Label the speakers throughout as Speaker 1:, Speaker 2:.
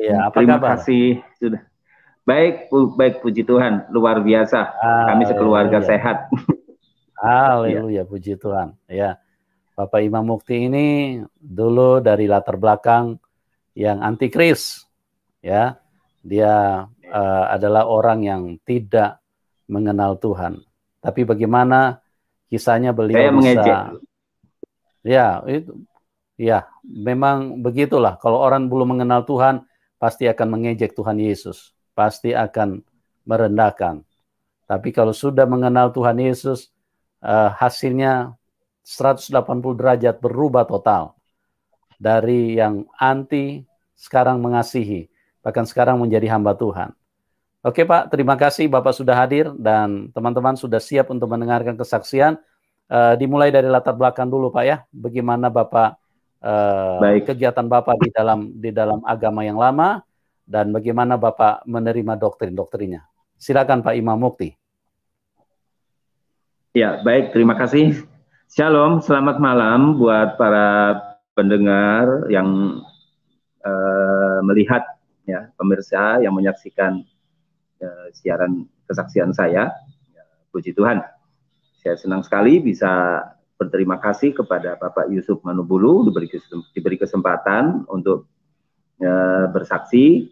Speaker 1: Iya, apa Terima kabar? kasih sudah. Baik, pu baik puji Tuhan, luar biasa. Ah, Kami sekeluarga iya. sehat.
Speaker 2: Haleluya, puji Tuhan. Ya. Bapak Imam Mukti ini dulu dari latar belakang yang antikris, ya. Dia uh, adalah orang yang tidak mengenal Tuhan. Tapi bagaimana kisahnya beliau Saya bisa Ya, itu ya, memang begitulah kalau orang belum mengenal Tuhan, pasti akan mengejek Tuhan Yesus, pasti akan merendahkan. Tapi kalau sudah mengenal Tuhan Yesus, eh, hasilnya 180 derajat berubah total. Dari yang anti sekarang mengasihi, bahkan sekarang menjadi hamba Tuhan. Oke Pak, terima kasih Bapak sudah hadir dan teman-teman sudah siap untuk mendengarkan kesaksian. Eh, dimulai dari latar belakang dulu Pak ya, bagaimana Bapak uh, Baik. kegiatan Bapak di dalam di dalam agama yang lama dan bagaimana Bapak menerima doktrin-doktrinnya. Silakan Pak Imam Mukti.
Speaker 1: Ya, baik, terima kasih. Shalom, selamat malam buat para pendengar yang uh, melihat ya, pemirsa yang menyaksikan uh, siaran kesaksian saya. Ya, puji Tuhan. Saya senang sekali bisa berterima kasih kepada Bapak Yusuf Manubulu diberi diberi kesempatan untuk e, bersaksi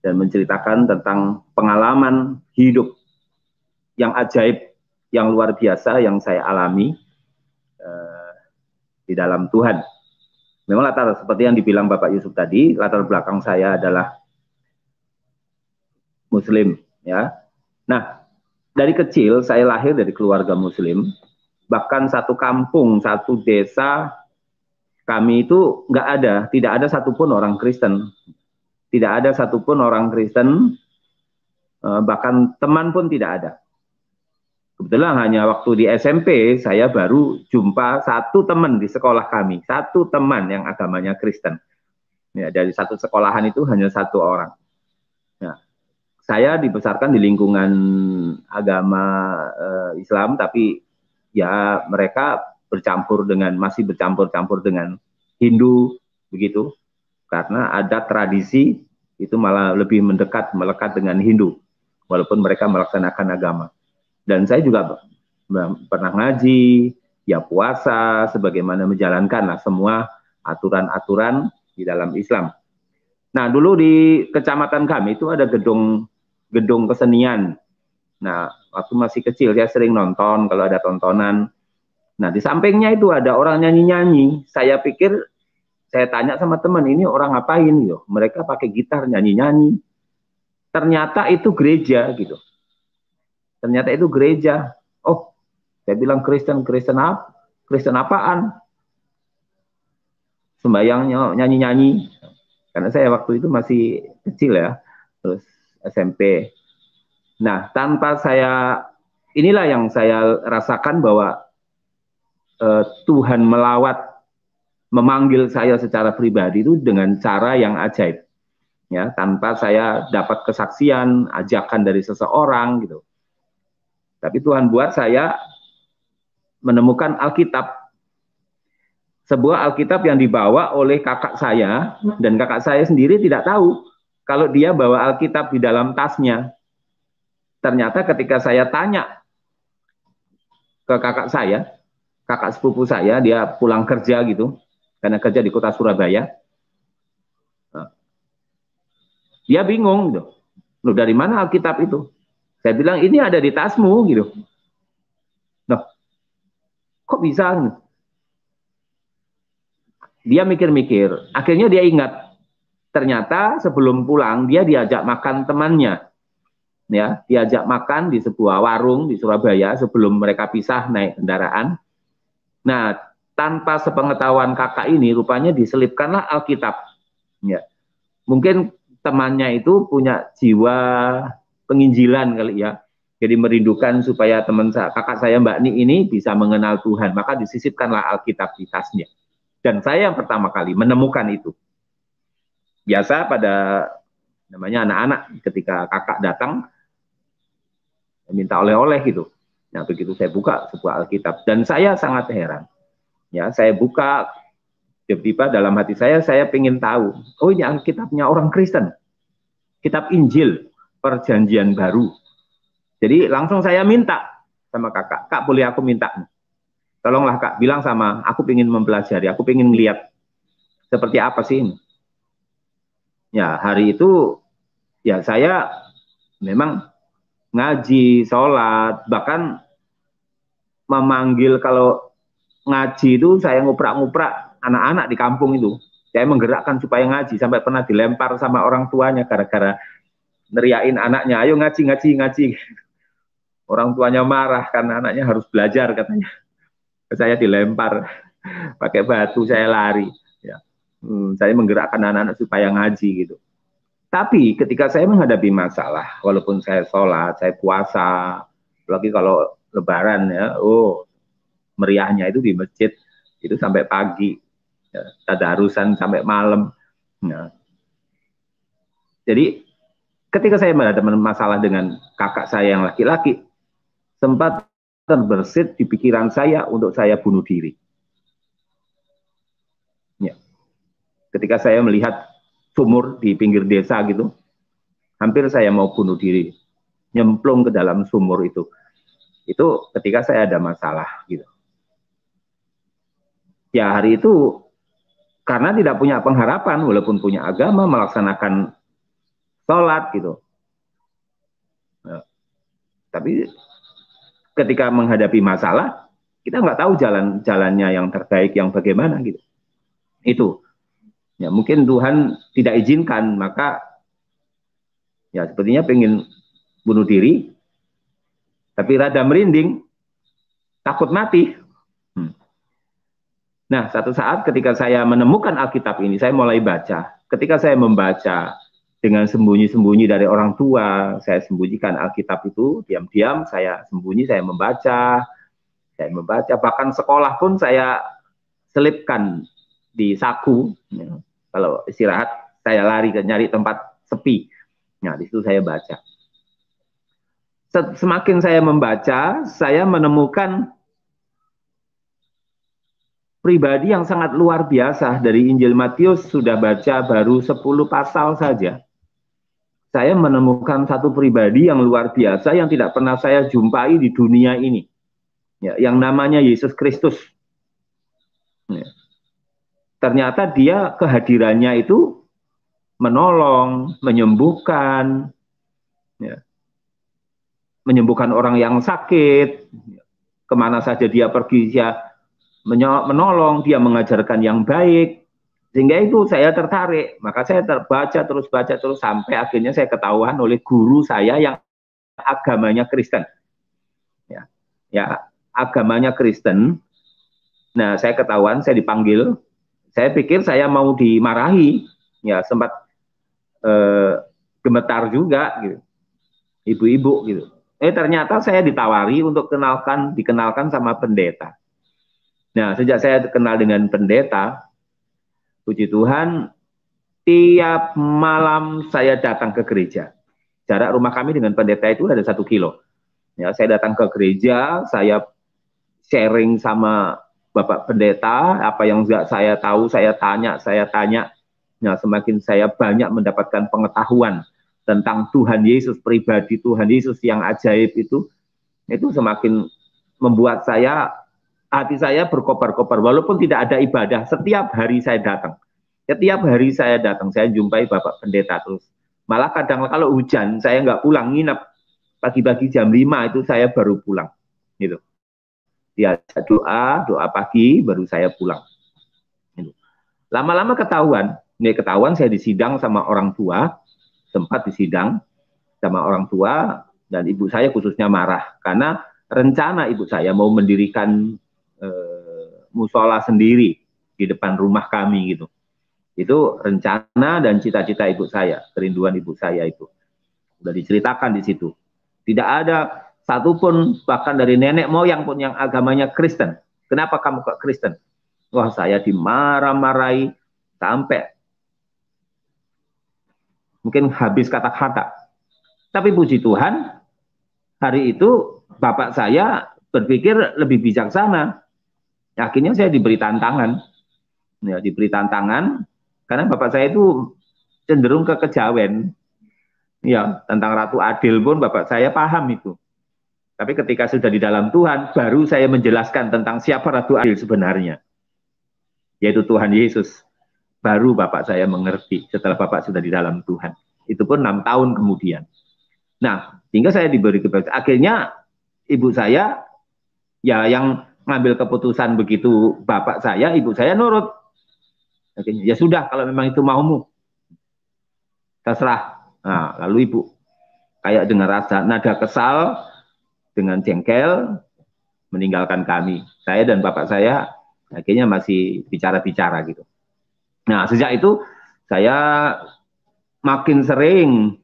Speaker 1: dan menceritakan tentang pengalaman hidup yang ajaib, yang luar biasa yang saya alami e, di dalam Tuhan. Memang latar seperti yang dibilang Bapak Yusuf tadi, latar belakang saya adalah Muslim, ya. Nah, dari kecil saya lahir dari keluarga Muslim, bahkan satu kampung, satu desa kami itu nggak ada, tidak ada satupun orang Kristen, tidak ada satupun orang Kristen, eh, bahkan teman pun tidak ada. Kebetulan hanya waktu di SMP saya baru jumpa satu teman di sekolah kami, satu teman yang agamanya Kristen. Ya, dari satu sekolahan itu hanya satu orang. Nah, saya dibesarkan di lingkungan agama eh, Islam, tapi ya mereka bercampur dengan masih bercampur-campur dengan Hindu begitu karena ada tradisi itu malah lebih mendekat melekat dengan Hindu walaupun mereka melaksanakan agama dan saya juga pernah ngaji ya puasa sebagaimana menjalankan lah semua aturan-aturan di dalam Islam nah dulu di kecamatan kami itu ada gedung gedung kesenian Nah, waktu masih kecil ya sering nonton kalau ada tontonan. Nah, di sampingnya itu ada orang nyanyi-nyanyi. Saya pikir saya tanya sama teman ini orang ngapain yo? Gitu. Mereka pakai gitar nyanyi-nyanyi. Ternyata itu gereja gitu. Ternyata itu gereja. Oh, saya bilang Kristen Kristen apa? Kristen apaan? Sembayang nyanyi-nyanyi. Karena saya waktu itu masih kecil ya. Terus SMP. Nah, tanpa saya inilah yang saya rasakan bahwa eh, Tuhan melawat memanggil saya secara pribadi itu dengan cara yang ajaib. Ya, tanpa saya dapat kesaksian, ajakan dari seseorang gitu. Tapi Tuhan buat saya menemukan Alkitab sebuah Alkitab yang dibawa oleh kakak saya dan kakak saya sendiri tidak tahu kalau dia bawa Alkitab di dalam tasnya Ternyata ketika saya tanya ke kakak saya, kakak sepupu saya, dia pulang kerja gitu, karena kerja di kota Surabaya. Nah, dia bingung gitu. Loh dari mana Alkitab itu? Saya bilang ini ada di tasmu gitu. Loh, kok bisa? Dia mikir-mikir, akhirnya dia ingat. Ternyata sebelum pulang dia diajak makan temannya ya diajak makan di sebuah warung di Surabaya sebelum mereka pisah naik kendaraan. Nah, tanpa sepengetahuan kakak ini rupanya diselipkanlah Alkitab. Ya. Mungkin temannya itu punya jiwa penginjilan kali ya. Jadi merindukan supaya teman saya, kakak saya Mbak Ni ini bisa mengenal Tuhan, maka disisipkanlah Alkitab di tasnya. Dan saya yang pertama kali menemukan itu. Biasa pada namanya anak-anak ketika kakak datang, minta oleh-oleh gitu. Nah begitu saya buka sebuah Alkitab dan saya sangat heran. Ya saya buka tiba-tiba dalam hati saya saya ingin tahu. Oh ini Alkitabnya orang Kristen. Kitab Injil Perjanjian Baru. Jadi langsung saya minta sama kakak, kak boleh aku minta? Tolonglah kak, bilang sama aku ingin mempelajari, aku ingin melihat seperti apa sih ini. Ya hari itu ya saya memang ngaji, sholat, bahkan memanggil kalau ngaji itu saya nguprak-nguprak anak-anak di kampung itu. Saya menggerakkan supaya ngaji sampai pernah dilempar sama orang tuanya gara-gara neriain anaknya, ayo ngaji, ngaji, ngaji. Orang tuanya marah karena anaknya harus belajar katanya. Saya dilempar pakai batu, saya lari. Ya. Hmm, saya menggerakkan anak-anak supaya ngaji gitu. Tapi ketika saya menghadapi masalah, walaupun saya sholat, saya puasa, lagi kalau lebaran ya, oh meriahnya itu di masjid itu sampai pagi, ya, tadarusan sampai malam. Ya. Jadi ketika saya menghadapi masalah dengan kakak saya yang laki-laki, sempat terbersit di pikiran saya untuk saya bunuh diri. Ya. Ketika saya melihat sumur di pinggir desa gitu. Hampir saya mau bunuh diri, nyemplung ke dalam sumur itu. Itu ketika saya ada masalah gitu. Ya hari itu karena tidak punya pengharapan walaupun punya agama melaksanakan sholat gitu. Ya. tapi ketika menghadapi masalah kita nggak tahu jalan jalannya yang terbaik yang bagaimana gitu. Itu ya mungkin Tuhan tidak izinkan maka ya sepertinya pengen bunuh diri tapi rada merinding takut mati hmm. nah satu saat ketika saya menemukan Alkitab ini saya mulai baca ketika saya membaca dengan sembunyi-sembunyi dari orang tua saya sembunyikan Alkitab itu diam-diam saya sembunyi saya membaca saya membaca bahkan sekolah pun saya selipkan di saku ya. Kalau istirahat saya lari ke nyari tempat sepi. Nah, di situ saya baca. Semakin saya membaca, saya menemukan pribadi yang sangat luar biasa dari Injil Matius sudah baca baru 10 pasal saja. Saya menemukan satu pribadi yang luar biasa yang tidak pernah saya jumpai di dunia ini. Ya, yang namanya Yesus Kristus ternyata dia kehadirannya itu menolong, menyembuhkan, ya. menyembuhkan orang yang sakit, kemana saja dia pergi dia menolong, dia mengajarkan yang baik, sehingga itu saya tertarik, maka saya terbaca terus baca terus sampai akhirnya saya ketahuan oleh guru saya yang agamanya Kristen, ya, ya agamanya Kristen. Nah saya ketahuan, saya dipanggil saya pikir saya mau dimarahi, ya sempat eh, gemetar juga gitu, ibu-ibu gitu. Eh ternyata saya ditawari untuk kenalkan, dikenalkan sama pendeta. Nah sejak saya kenal dengan pendeta, puji Tuhan, tiap malam saya datang ke gereja. Jarak rumah kami dengan pendeta itu ada satu kilo. Ya, saya datang ke gereja, saya sharing sama Bapak Pendeta, apa yang enggak saya tahu, saya tanya, saya tanya. Nah, semakin saya banyak mendapatkan pengetahuan tentang Tuhan Yesus pribadi, Tuhan Yesus yang ajaib itu, itu semakin membuat saya, hati saya berkobar-kobar. Walaupun tidak ada ibadah, setiap hari saya datang. Setiap hari saya datang, saya jumpai Bapak Pendeta terus. Malah kadang kalau hujan, saya nggak pulang, nginep. Pagi-pagi jam 5 itu saya baru pulang. Gitu diajak ya, doa, doa pagi baru saya pulang. Lama-lama ketahuan, ini ketahuan saya disidang sama orang tua, sempat disidang sama orang tua dan ibu saya khususnya marah karena rencana ibu saya mau mendirikan e, musola sendiri di depan rumah kami gitu. Itu rencana dan cita-cita ibu saya, kerinduan ibu saya itu. Sudah diceritakan di situ. Tidak ada satupun bahkan dari nenek moyang pun yang agamanya Kristen. Kenapa kamu ke Kristen? Wah saya dimarah-marahi sampai mungkin habis kata-kata. Tapi puji Tuhan, hari itu bapak saya berpikir lebih bijaksana. Akhirnya saya diberi tantangan. Ya, diberi tantangan karena bapak saya itu cenderung ke kejawen. Ya, tentang Ratu Adil pun bapak saya paham itu. Tapi ketika sudah di dalam Tuhan, baru saya menjelaskan tentang siapa Ratu Adil sebenarnya. Yaitu Tuhan Yesus. Baru Bapak saya mengerti setelah Bapak sudah di dalam Tuhan. Itu pun enam tahun kemudian. Nah, sehingga saya diberi kebebasan. Akhirnya ibu saya, ya yang ngambil keputusan begitu Bapak saya, ibu saya nurut. Akhirnya, ya sudah kalau memang itu maumu. Terserah. Nah, lalu ibu kayak dengar rasa nada kesal, dengan jengkel meninggalkan kami. Saya dan bapak saya akhirnya masih bicara-bicara gitu. Nah, sejak itu saya makin sering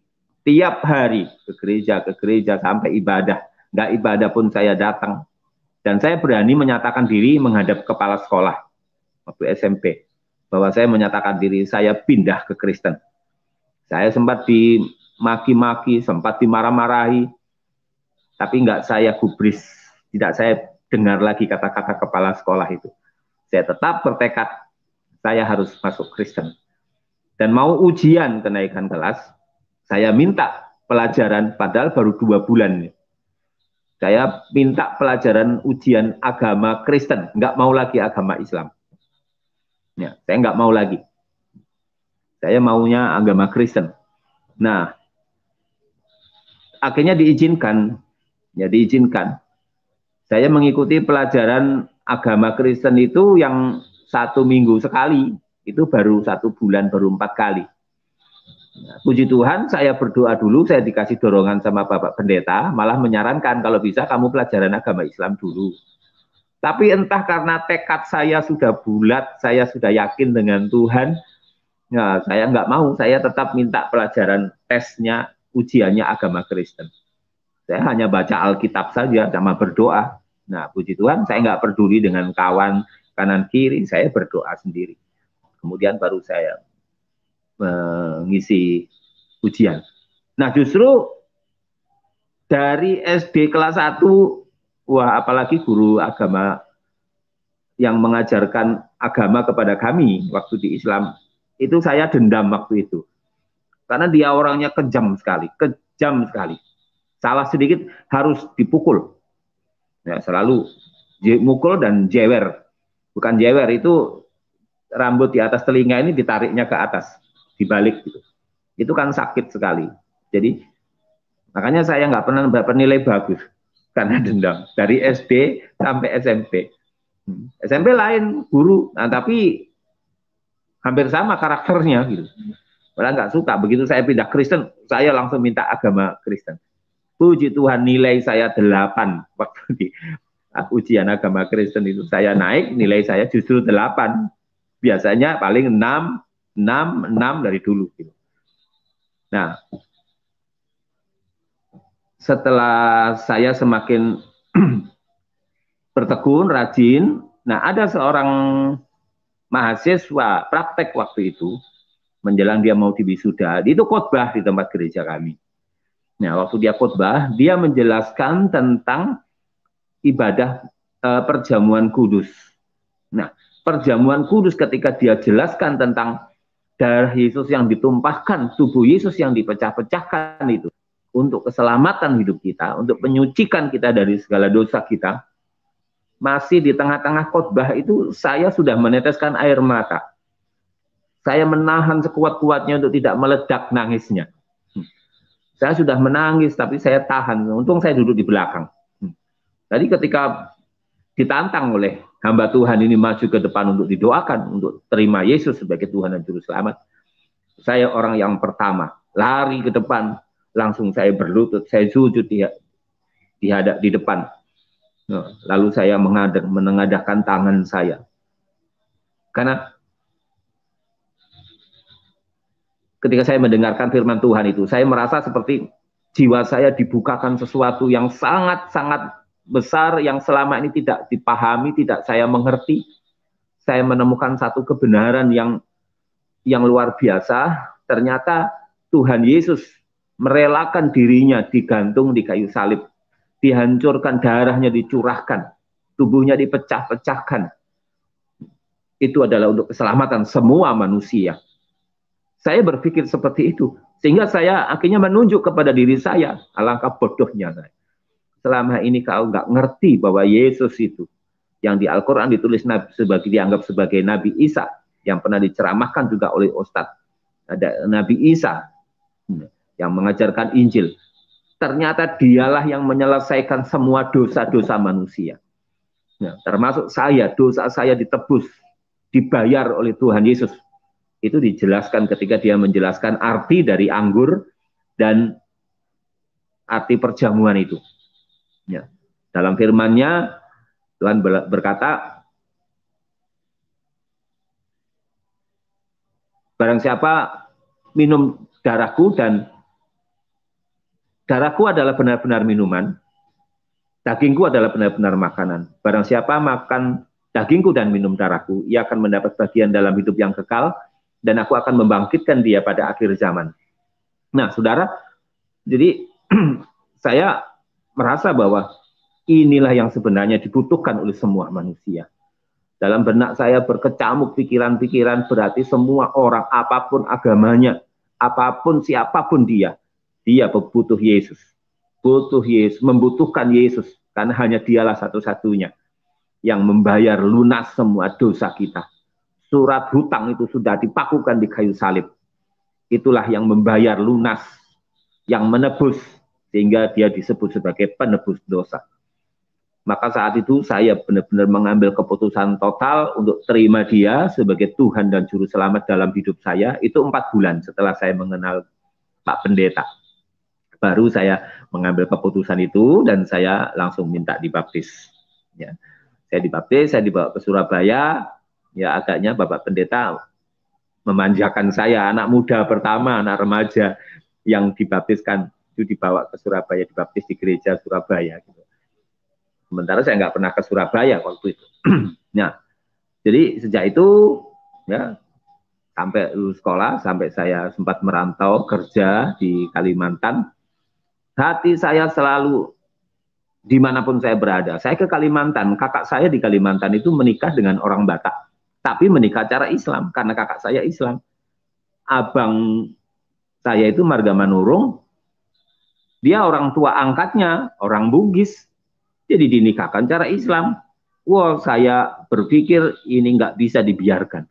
Speaker 1: tiap hari ke gereja, ke gereja sampai ibadah. Enggak ibadah pun saya datang. Dan saya berani menyatakan diri menghadap kepala sekolah waktu SMP bahwa saya menyatakan diri saya pindah ke Kristen. Saya sempat dimaki-maki, sempat dimarah-marahi, tapi nggak saya gubris, tidak saya dengar lagi kata-kata kepala sekolah itu. Saya tetap bertekad saya harus masuk Kristen. Dan mau ujian kenaikan kelas, saya minta pelajaran padahal baru dua bulan. Saya minta pelajaran ujian agama Kristen, nggak mau lagi agama Islam. Ya, saya nggak mau lagi. Saya maunya agama Kristen. Nah, akhirnya diizinkan ya diizinkan. Saya mengikuti pelajaran agama Kristen itu yang satu minggu sekali, itu baru satu bulan, baru empat kali. Ya, puji Tuhan, saya berdoa dulu, saya dikasih dorongan sama Bapak Pendeta, malah menyarankan kalau bisa kamu pelajaran agama Islam dulu. Tapi entah karena tekad saya sudah bulat, saya sudah yakin dengan Tuhan, nah, saya nggak mau, saya tetap minta pelajaran tesnya, ujiannya agama Kristen. Saya hanya baca Alkitab saja sama berdoa. Nah, puji Tuhan, saya nggak peduli dengan kawan kanan kiri, saya berdoa sendiri. Kemudian baru saya mengisi eh, ujian. Nah, justru dari SD kelas 1, wah apalagi guru agama yang mengajarkan agama kepada kami waktu di Islam, itu saya dendam waktu itu. Karena dia orangnya kejam sekali, kejam sekali salah sedikit harus dipukul. Ya, selalu mukul dan jewer. Bukan jewer itu rambut di atas telinga ini ditariknya ke atas, dibalik gitu. Itu kan sakit sekali. Jadi makanya saya nggak pernah dapat nilai bagus karena dendam dari SD sampai SMP. Hmm. SMP lain guru, nah, tapi hampir sama karakternya gitu. Malah nggak suka. Begitu saya pindah Kristen, saya langsung minta agama Kristen. Puji Tuhan nilai saya delapan waktu di ah, ujian agama Kristen itu saya naik, nilai saya justru delapan Biasanya paling enam 6, 6 dari dulu. Gitu. Nah, setelah saya semakin bertekun, rajin, nah ada seorang mahasiswa praktek waktu itu, menjelang dia mau diwisuda, itu khotbah di tempat gereja kami. Nah, waktu dia khotbah, dia menjelaskan tentang ibadah e, perjamuan kudus. Nah, perjamuan kudus ketika dia jelaskan tentang darah Yesus yang ditumpahkan, tubuh Yesus yang dipecah-pecahkan itu untuk keselamatan hidup kita, untuk menyucikan kita dari segala dosa kita. Masih di tengah-tengah khotbah itu saya sudah meneteskan air mata. Saya menahan sekuat-kuatnya untuk tidak meledak nangisnya saya sudah menangis, tapi saya tahan. Untung saya duduk di belakang. Tadi hmm. ketika ditantang oleh hamba Tuhan ini maju ke depan untuk didoakan, untuk terima Yesus sebagai Tuhan dan Juru Selamat, saya orang yang pertama, lari ke depan, langsung saya berlutut, saya sujud di, di, hadap, di depan. Nah, lalu saya mengadak, menengadahkan tangan saya. Karena ketika saya mendengarkan firman Tuhan itu, saya merasa seperti jiwa saya dibukakan sesuatu yang sangat-sangat besar yang selama ini tidak dipahami, tidak saya mengerti. Saya menemukan satu kebenaran yang yang luar biasa. Ternyata Tuhan Yesus merelakan dirinya digantung di kayu salib, dihancurkan darahnya dicurahkan, tubuhnya dipecah-pecahkan. Itu adalah untuk keselamatan semua manusia saya berpikir seperti itu. Sehingga saya akhirnya menunjuk kepada diri saya. Alangkah bodohnya saya. Selama ini kau nggak ngerti bahwa Yesus itu yang di Al-Quran ditulis nabi, sebagai dianggap sebagai Nabi Isa yang pernah diceramahkan juga oleh Ustadz ada Nabi Isa hmm, yang mengajarkan Injil ternyata dialah yang menyelesaikan semua dosa-dosa manusia ya, termasuk saya dosa saya ditebus dibayar oleh Tuhan Yesus itu dijelaskan ketika dia menjelaskan arti dari anggur dan arti perjamuan itu. Ya. Dalam firmannya Tuhan berkata, barang siapa minum darahku dan darahku adalah benar-benar minuman, dagingku adalah benar-benar makanan. Barang siapa makan dagingku dan minum darahku, ia akan mendapat bagian dalam hidup yang kekal dan aku akan membangkitkan dia pada akhir zaman. Nah, saudara, jadi saya merasa bahwa inilah yang sebenarnya dibutuhkan oleh semua manusia. Dalam benak saya berkecamuk pikiran-pikiran berarti semua orang apapun agamanya, apapun siapapun dia, dia butuh Yesus. Butuh Yesus, membutuhkan Yesus karena hanya dialah satu-satunya yang membayar lunas semua dosa kita surat hutang itu sudah dipakukan di kayu salib. Itulah yang membayar lunas, yang menebus, sehingga dia disebut sebagai penebus dosa. Maka saat itu saya benar-benar mengambil keputusan total untuk terima dia sebagai Tuhan dan Juru Selamat dalam hidup saya. Itu empat bulan setelah saya mengenal Pak Pendeta. Baru saya mengambil keputusan itu dan saya langsung minta dibaptis. Ya. Saya dibaptis, saya dibawa ke Surabaya, ya agaknya Bapak Pendeta memanjakan saya anak muda pertama, anak remaja yang dibaptiskan itu dibawa ke Surabaya, dibaptis di gereja Surabaya gitu. Sementara saya nggak pernah ke Surabaya waktu itu. nah, jadi sejak itu ya sampai lulus sekolah, sampai saya sempat merantau kerja di Kalimantan, hati saya selalu dimanapun saya berada. Saya ke Kalimantan, kakak saya di Kalimantan itu menikah dengan orang Batak tapi menikah cara Islam karena kakak saya Islam. Abang saya itu marga Manurung, dia orang tua angkatnya, orang Bugis, jadi dinikahkan cara Islam. Wah, saya berpikir ini nggak bisa dibiarkan.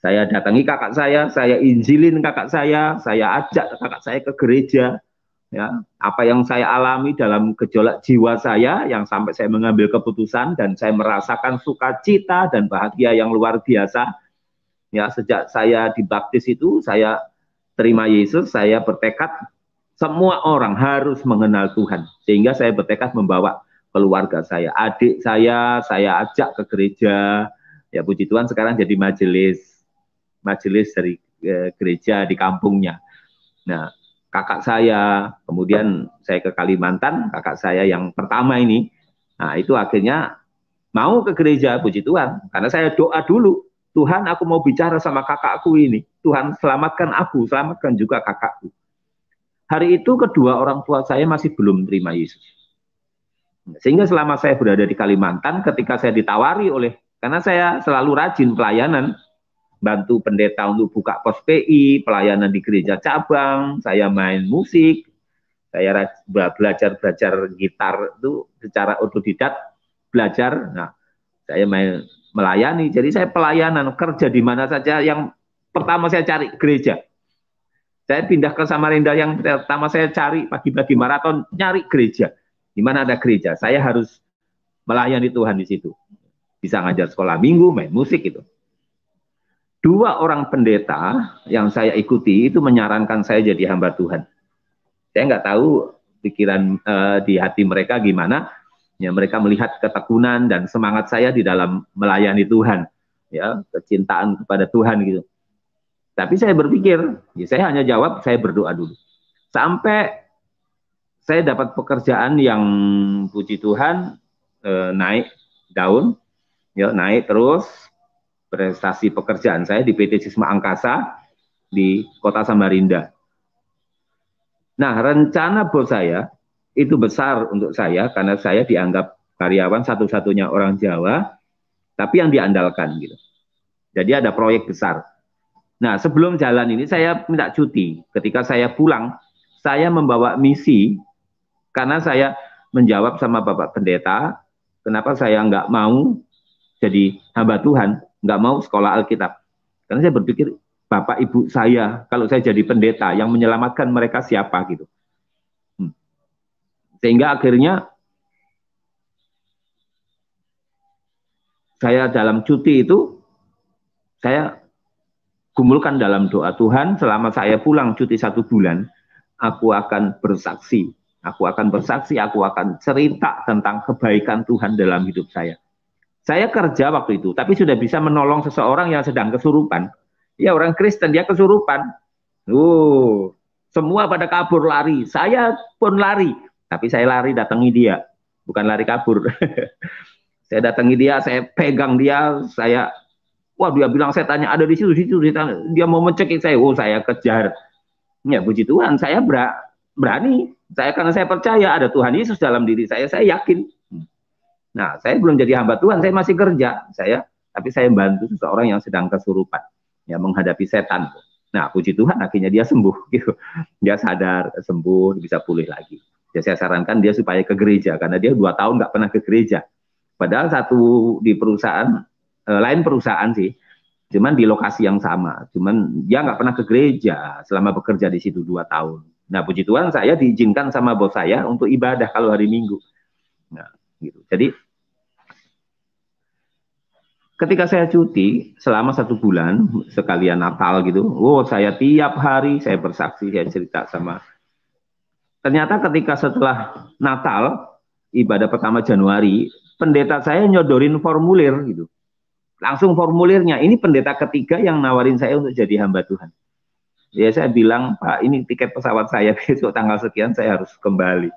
Speaker 1: Saya datangi kakak saya, saya injilin kakak saya, saya ajak kakak saya ke gereja, ya apa yang saya alami dalam gejolak jiwa saya yang sampai saya mengambil keputusan dan saya merasakan sukacita dan bahagia yang luar biasa ya sejak saya dibaptis itu saya terima Yesus saya bertekad semua orang harus mengenal Tuhan sehingga saya bertekad membawa keluarga saya adik saya saya ajak ke gereja ya puji Tuhan sekarang jadi majelis majelis dari eh, gereja di kampungnya nah kakak saya, kemudian saya ke Kalimantan, kakak saya yang pertama ini. Nah, itu akhirnya mau ke gereja, puji Tuhan. Karena saya doa dulu, Tuhan aku mau bicara sama kakakku ini. Tuhan selamatkan aku, selamatkan juga kakakku. Hari itu kedua orang tua saya masih belum terima Yesus. Sehingga selama saya berada di Kalimantan, ketika saya ditawari oleh, karena saya selalu rajin pelayanan, bantu pendeta untuk buka pos PI, pelayanan di gereja cabang, saya main musik, saya belajar belajar gitar itu secara otodidak belajar. Nah, saya main melayani. Jadi saya pelayanan kerja di mana saja. Yang pertama saya cari gereja. Saya pindah ke Samarinda yang pertama saya cari pagi-pagi maraton nyari gereja. Di mana ada gereja, saya harus melayani Tuhan di situ. Bisa ngajar sekolah minggu, main musik gitu dua orang pendeta yang saya ikuti itu menyarankan saya jadi hamba Tuhan. Saya nggak tahu pikiran uh, di hati mereka gimana. Ya, mereka melihat ketekunan dan semangat saya di dalam melayani Tuhan, ya, kecintaan kepada Tuhan gitu. Tapi saya berpikir, ya saya hanya jawab, saya berdoa dulu. Sampai saya dapat pekerjaan yang puji Tuhan eh, naik daun, ya naik terus prestasi pekerjaan saya di PT Sisma Angkasa di Kota Samarinda. Nah, rencana bos saya itu besar untuk saya karena saya dianggap karyawan satu-satunya orang Jawa, tapi yang diandalkan gitu. Jadi ada proyek besar. Nah, sebelum jalan ini saya minta cuti. Ketika saya pulang, saya membawa misi karena saya menjawab sama Bapak Pendeta, kenapa saya nggak mau jadi hamba Tuhan, nggak mau sekolah Alkitab. Karena saya berpikir bapak ibu saya kalau saya jadi pendeta yang menyelamatkan mereka siapa gitu. Hmm. Sehingga akhirnya saya dalam cuti itu saya kumpulkan dalam doa Tuhan selama saya pulang cuti satu bulan aku akan bersaksi aku akan bersaksi aku akan cerita tentang kebaikan Tuhan dalam hidup saya saya kerja waktu itu, tapi sudah bisa menolong seseorang yang sedang kesurupan. Ya orang Kristen dia kesurupan. Uh, semua pada kabur lari. Saya pun lari, tapi saya lari datangi dia, bukan lari kabur. saya datangi dia, saya pegang dia, saya wah dia bilang saya tanya ada di situ, di situ, di situ. dia mau mencekik saya, oh saya kejar. Ya puji Tuhan, saya berani. Saya karena saya percaya ada Tuhan Yesus dalam diri saya, saya yakin Nah, saya belum jadi hamba Tuhan, saya masih kerja, saya tapi saya bantu seseorang yang sedang kesurupan, ya menghadapi setan. Nah, puji Tuhan akhirnya dia sembuh gitu. Dia sadar, sembuh, bisa pulih lagi. Ya saya sarankan dia supaya ke gereja karena dia dua tahun nggak pernah ke gereja. Padahal satu di perusahaan eh, lain perusahaan sih, cuman di lokasi yang sama, cuman dia nggak pernah ke gereja selama bekerja di situ dua tahun. Nah, puji Tuhan saya diizinkan sama bos saya untuk ibadah kalau hari Minggu. Nah, gitu. Jadi Ketika saya cuti selama satu bulan, sekalian Natal gitu, wow oh, saya tiap hari saya bersaksi, saya cerita sama. Ternyata ketika setelah Natal, ibadah pertama Januari, pendeta saya nyodorin formulir gitu. Langsung formulirnya, ini pendeta ketiga yang nawarin saya untuk jadi hamba Tuhan. Ya saya bilang, Pak ini tiket pesawat saya besok tanggal sekian saya harus kembali.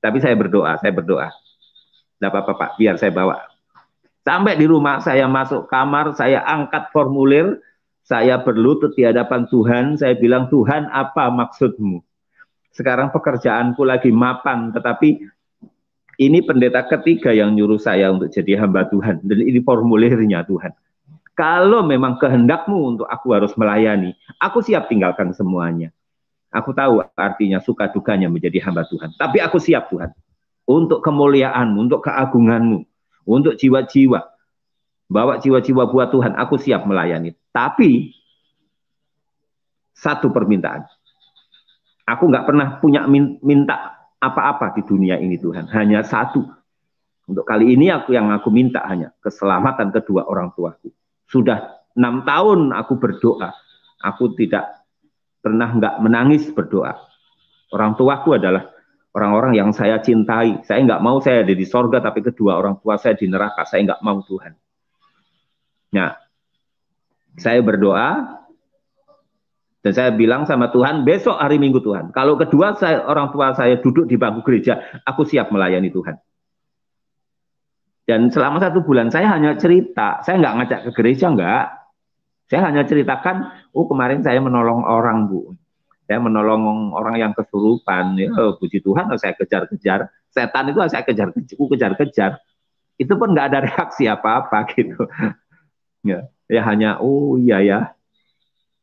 Speaker 1: Tapi saya berdoa, saya berdoa. Tidak apa-apa Pak, biar saya bawa Sampai di rumah saya masuk kamar, saya angkat formulir, saya berlutut di hadapan Tuhan, saya bilang Tuhan apa maksudmu? Sekarang pekerjaanku lagi mapan, tetapi ini pendeta ketiga yang nyuruh saya untuk jadi hamba Tuhan. Dan ini formulirnya Tuhan. Kalau memang kehendakmu untuk aku harus melayani, aku siap tinggalkan semuanya. Aku tahu artinya suka dukanya menjadi hamba Tuhan. Tapi aku siap Tuhan untuk kemuliaanmu, untuk keagunganmu untuk jiwa-jiwa. Bawa jiwa-jiwa buat Tuhan, aku siap melayani. Tapi satu permintaan. Aku nggak pernah punya minta apa-apa di dunia ini Tuhan, hanya satu. Untuk kali ini aku yang aku minta hanya keselamatan kedua orang tuaku. Sudah enam tahun aku berdoa, aku tidak pernah nggak menangis berdoa. Orang tuaku adalah orang-orang yang saya cintai. Saya nggak mau saya ada di sorga, tapi kedua orang tua saya di neraka. Saya nggak mau Tuhan. Nah, saya berdoa dan saya bilang sama Tuhan, besok hari Minggu Tuhan. Kalau kedua saya, orang tua saya duduk di bangku gereja, aku siap melayani Tuhan. Dan selama satu bulan saya hanya cerita, saya nggak ngajak ke gereja nggak. Saya hanya ceritakan, oh kemarin saya menolong orang bu saya menolong orang yang kesurupan ya hmm. puji Tuhan saya kejar-kejar setan itu saya kejar-kejar kejar-kejar itu pun nggak ada reaksi apa-apa gitu ya ya hanya oh iya ya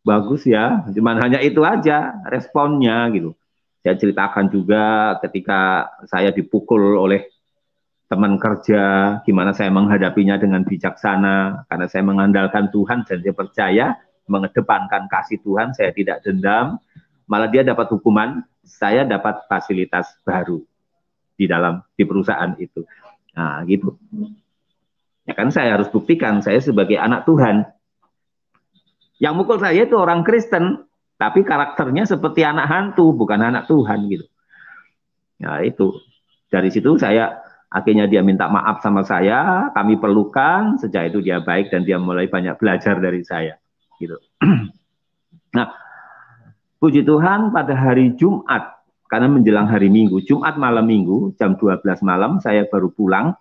Speaker 1: bagus ya cuman hanya itu aja responnya gitu saya ceritakan juga ketika saya dipukul oleh teman kerja gimana saya menghadapinya dengan bijaksana karena saya mengandalkan Tuhan dan saya percaya mengedepankan kasih Tuhan saya tidak dendam malah dia dapat hukuman, saya dapat fasilitas baru di dalam di perusahaan itu. Nah, gitu. Ya kan saya harus buktikan saya sebagai anak Tuhan. Yang mukul saya itu orang Kristen, tapi karakternya seperti anak hantu, bukan anak Tuhan gitu. Nah, itu. Dari situ saya akhirnya dia minta maaf sama saya, kami perlukan, sejak itu dia baik dan dia mulai banyak belajar dari saya gitu. nah, Puji Tuhan pada hari Jumat, karena menjelang hari Minggu, Jumat malam Minggu, jam 12 malam, saya baru pulang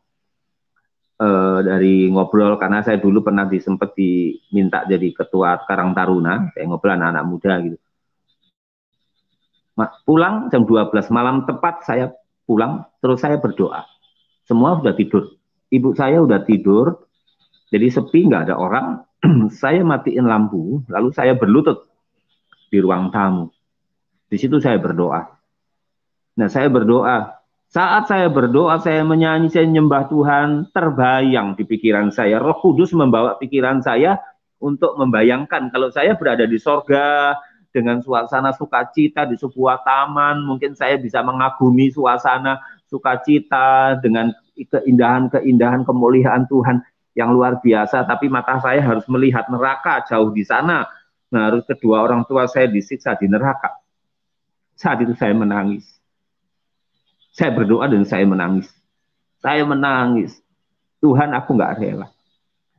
Speaker 1: e, dari ngobrol, karena saya dulu pernah disempat diminta jadi ketua Karang Taruna, hmm. saya ngobrol anak-anak muda gitu. Pulang jam 12 malam, tepat saya pulang, terus saya berdoa. Semua sudah tidur. Ibu saya sudah tidur, jadi sepi, nggak ada orang. saya matiin lampu, lalu saya berlutut di ruang tamu. Di situ saya berdoa. Nah, saya berdoa. Saat saya berdoa, saya menyanyi, saya menyembah Tuhan, terbayang di pikiran saya. Roh Kudus membawa pikiran saya untuk membayangkan kalau saya berada di sorga, dengan suasana sukacita di sebuah taman, mungkin saya bisa mengagumi suasana sukacita dengan keindahan-keindahan kemuliaan Tuhan yang luar biasa, tapi mata saya harus melihat neraka jauh di sana. Nah, harus kedua orang tua saya disiksa di neraka. Saat itu saya menangis. Saya berdoa dan saya menangis. Saya menangis. Tuhan aku nggak rela.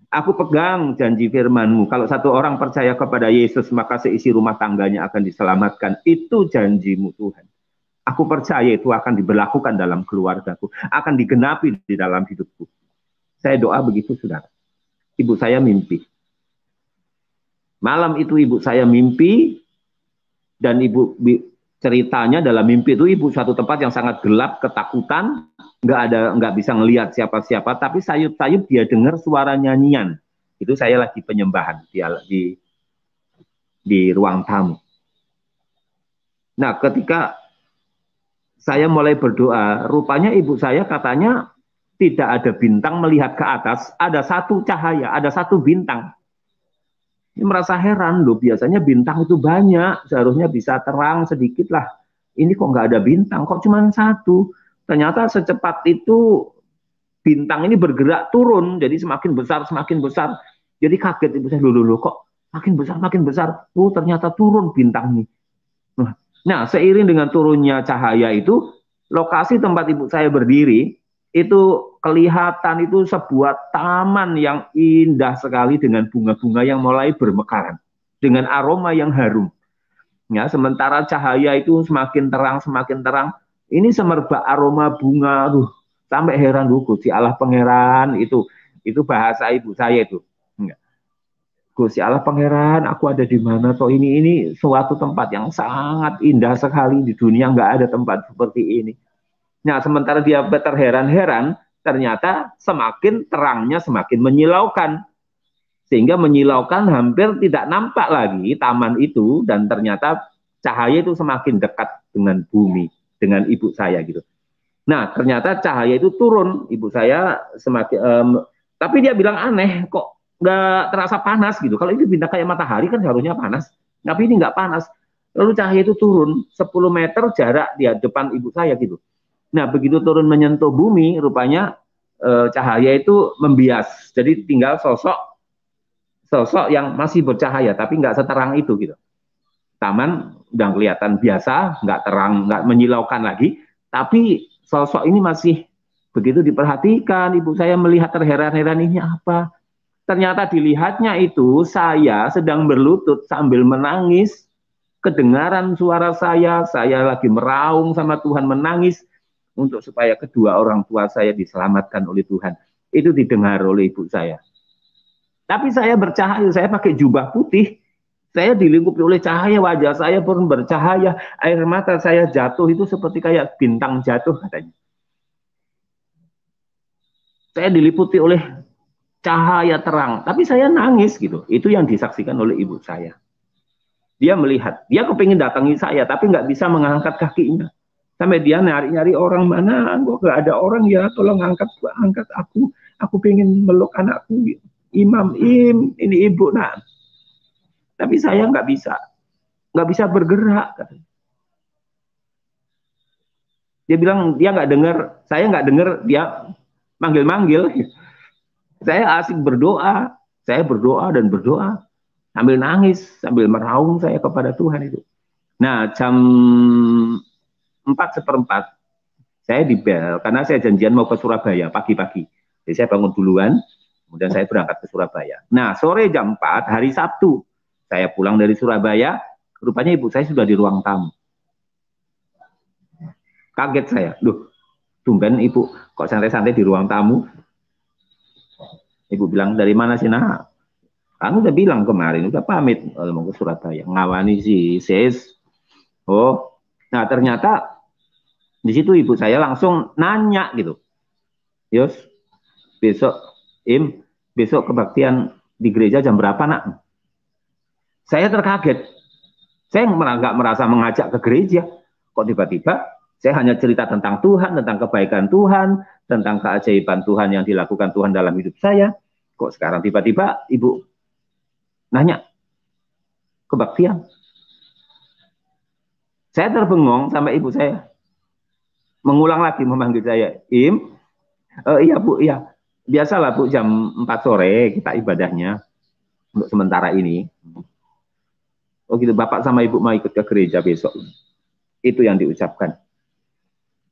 Speaker 1: Aku pegang janji firmanmu. Kalau satu orang percaya kepada Yesus, maka seisi rumah tangganya akan diselamatkan. Itu janjimu Tuhan. Aku percaya itu akan diberlakukan dalam keluargaku. Akan digenapi di dalam hidupku. Saya doa begitu, saudara. Ibu saya mimpi Malam itu ibu saya mimpi dan ibu ceritanya dalam mimpi itu ibu satu tempat yang sangat gelap ketakutan nggak ada nggak bisa ngelihat siapa-siapa tapi sayup-sayup dia dengar suara nyanyian itu saya lagi penyembahan di di, di ruang tamu nah ketika saya mulai berdoa rupanya ibu saya katanya tidak ada bintang melihat ke atas ada satu cahaya ada satu bintang ini merasa heran loh, biasanya bintang itu banyak, seharusnya bisa terang sedikit lah. Ini kok nggak ada bintang, kok cuma satu. Ternyata secepat itu bintang ini bergerak turun, jadi semakin besar, semakin besar. Jadi kaget ibu saya, dulu kok makin besar, makin besar. Oh ternyata turun bintang nih. Nah, nah, seiring dengan turunnya cahaya itu, lokasi tempat ibu saya berdiri itu kelihatan itu sebuah taman yang indah sekali dengan bunga-bunga yang mulai bermekaran dengan aroma yang harum. Ya, sementara cahaya itu semakin terang, semakin terang. Ini semerbak aroma bunga, tuh sampai heran lu si Allah pangeran itu itu bahasa ibu saya itu. Gusti Allah pangeran, aku ada di mana? So ini ini suatu tempat yang sangat indah sekali di dunia, nggak ada tempat seperti ini. Nah, sementara dia terheran-heran, ternyata semakin terangnya semakin menyilaukan sehingga menyilaukan hampir tidak nampak lagi taman itu dan ternyata cahaya itu semakin dekat dengan bumi dengan ibu saya gitu. Nah ternyata cahaya itu turun ibu saya semakin um, tapi dia bilang aneh kok nggak terasa panas gitu. Kalau ini bintang kayak matahari kan harusnya panas tapi ini nggak panas. Lalu cahaya itu turun 10 meter jarak di depan ibu saya gitu. Nah, begitu turun menyentuh bumi, rupanya e, cahaya itu membias. Jadi tinggal sosok sosok yang masih bercahaya, tapi nggak seterang itu gitu. Taman udah kelihatan biasa, nggak terang, nggak menyilaukan lagi, tapi sosok ini masih begitu diperhatikan. Ibu saya melihat terheran-heran ini apa? Ternyata dilihatnya itu saya sedang berlutut sambil menangis kedengaran suara saya, saya lagi meraung sama Tuhan menangis, untuk supaya kedua orang tua saya diselamatkan oleh Tuhan. Itu didengar oleh ibu saya. Tapi saya bercahaya, saya pakai jubah putih. Saya dilingkupi oleh cahaya, wajah saya pun bercahaya. Air mata saya jatuh itu seperti kayak bintang jatuh katanya. Saya diliputi oleh cahaya terang, tapi saya nangis gitu. Itu yang disaksikan oleh ibu saya. Dia melihat, dia kepingin datangi saya, tapi nggak bisa mengangkat kakinya sampai dia nyari-nyari orang mana kok gak ada orang ya tolong angkat angkat aku aku pengen meluk anakku imam im ini ibu nah tapi saya nggak bisa nggak bisa bergerak dia bilang dia nggak dengar saya nggak dengar dia manggil-manggil saya asik berdoa saya berdoa dan berdoa sambil nangis sambil meraung saya kepada Tuhan itu nah jam empat seperempat saya dibel karena saya janjian mau ke Surabaya pagi-pagi. Jadi saya bangun duluan, kemudian saya berangkat ke Surabaya. Nah, sore jam 4 hari Sabtu saya pulang dari Surabaya, rupanya ibu saya sudah di ruang tamu. Kaget saya, duh tumben ibu kok santai-santai di ruang tamu? Ibu bilang dari mana sih nah? Kamu udah bilang kemarin, udah pamit mau ke Surabaya. Ngawani sih sis. Oh, nah ternyata di situ ibu saya langsung nanya gitu. Yos, besok im besok kebaktian di gereja jam berapa nak? Saya terkaget. Saya nggak merasa mengajak ke gereja. Kok tiba-tiba saya hanya cerita tentang Tuhan, tentang kebaikan Tuhan, tentang keajaiban Tuhan yang dilakukan Tuhan dalam hidup saya. Kok sekarang tiba-tiba ibu nanya kebaktian? Saya terbengong sama ibu saya mengulang lagi memanggil saya, Im, e, iya Bu, iya, biasalah Bu jam 4 sore kita ibadahnya untuk sementara ini. Oh gitu, Bapak sama Ibu mau ikut ke gereja besok. Itu yang diucapkan.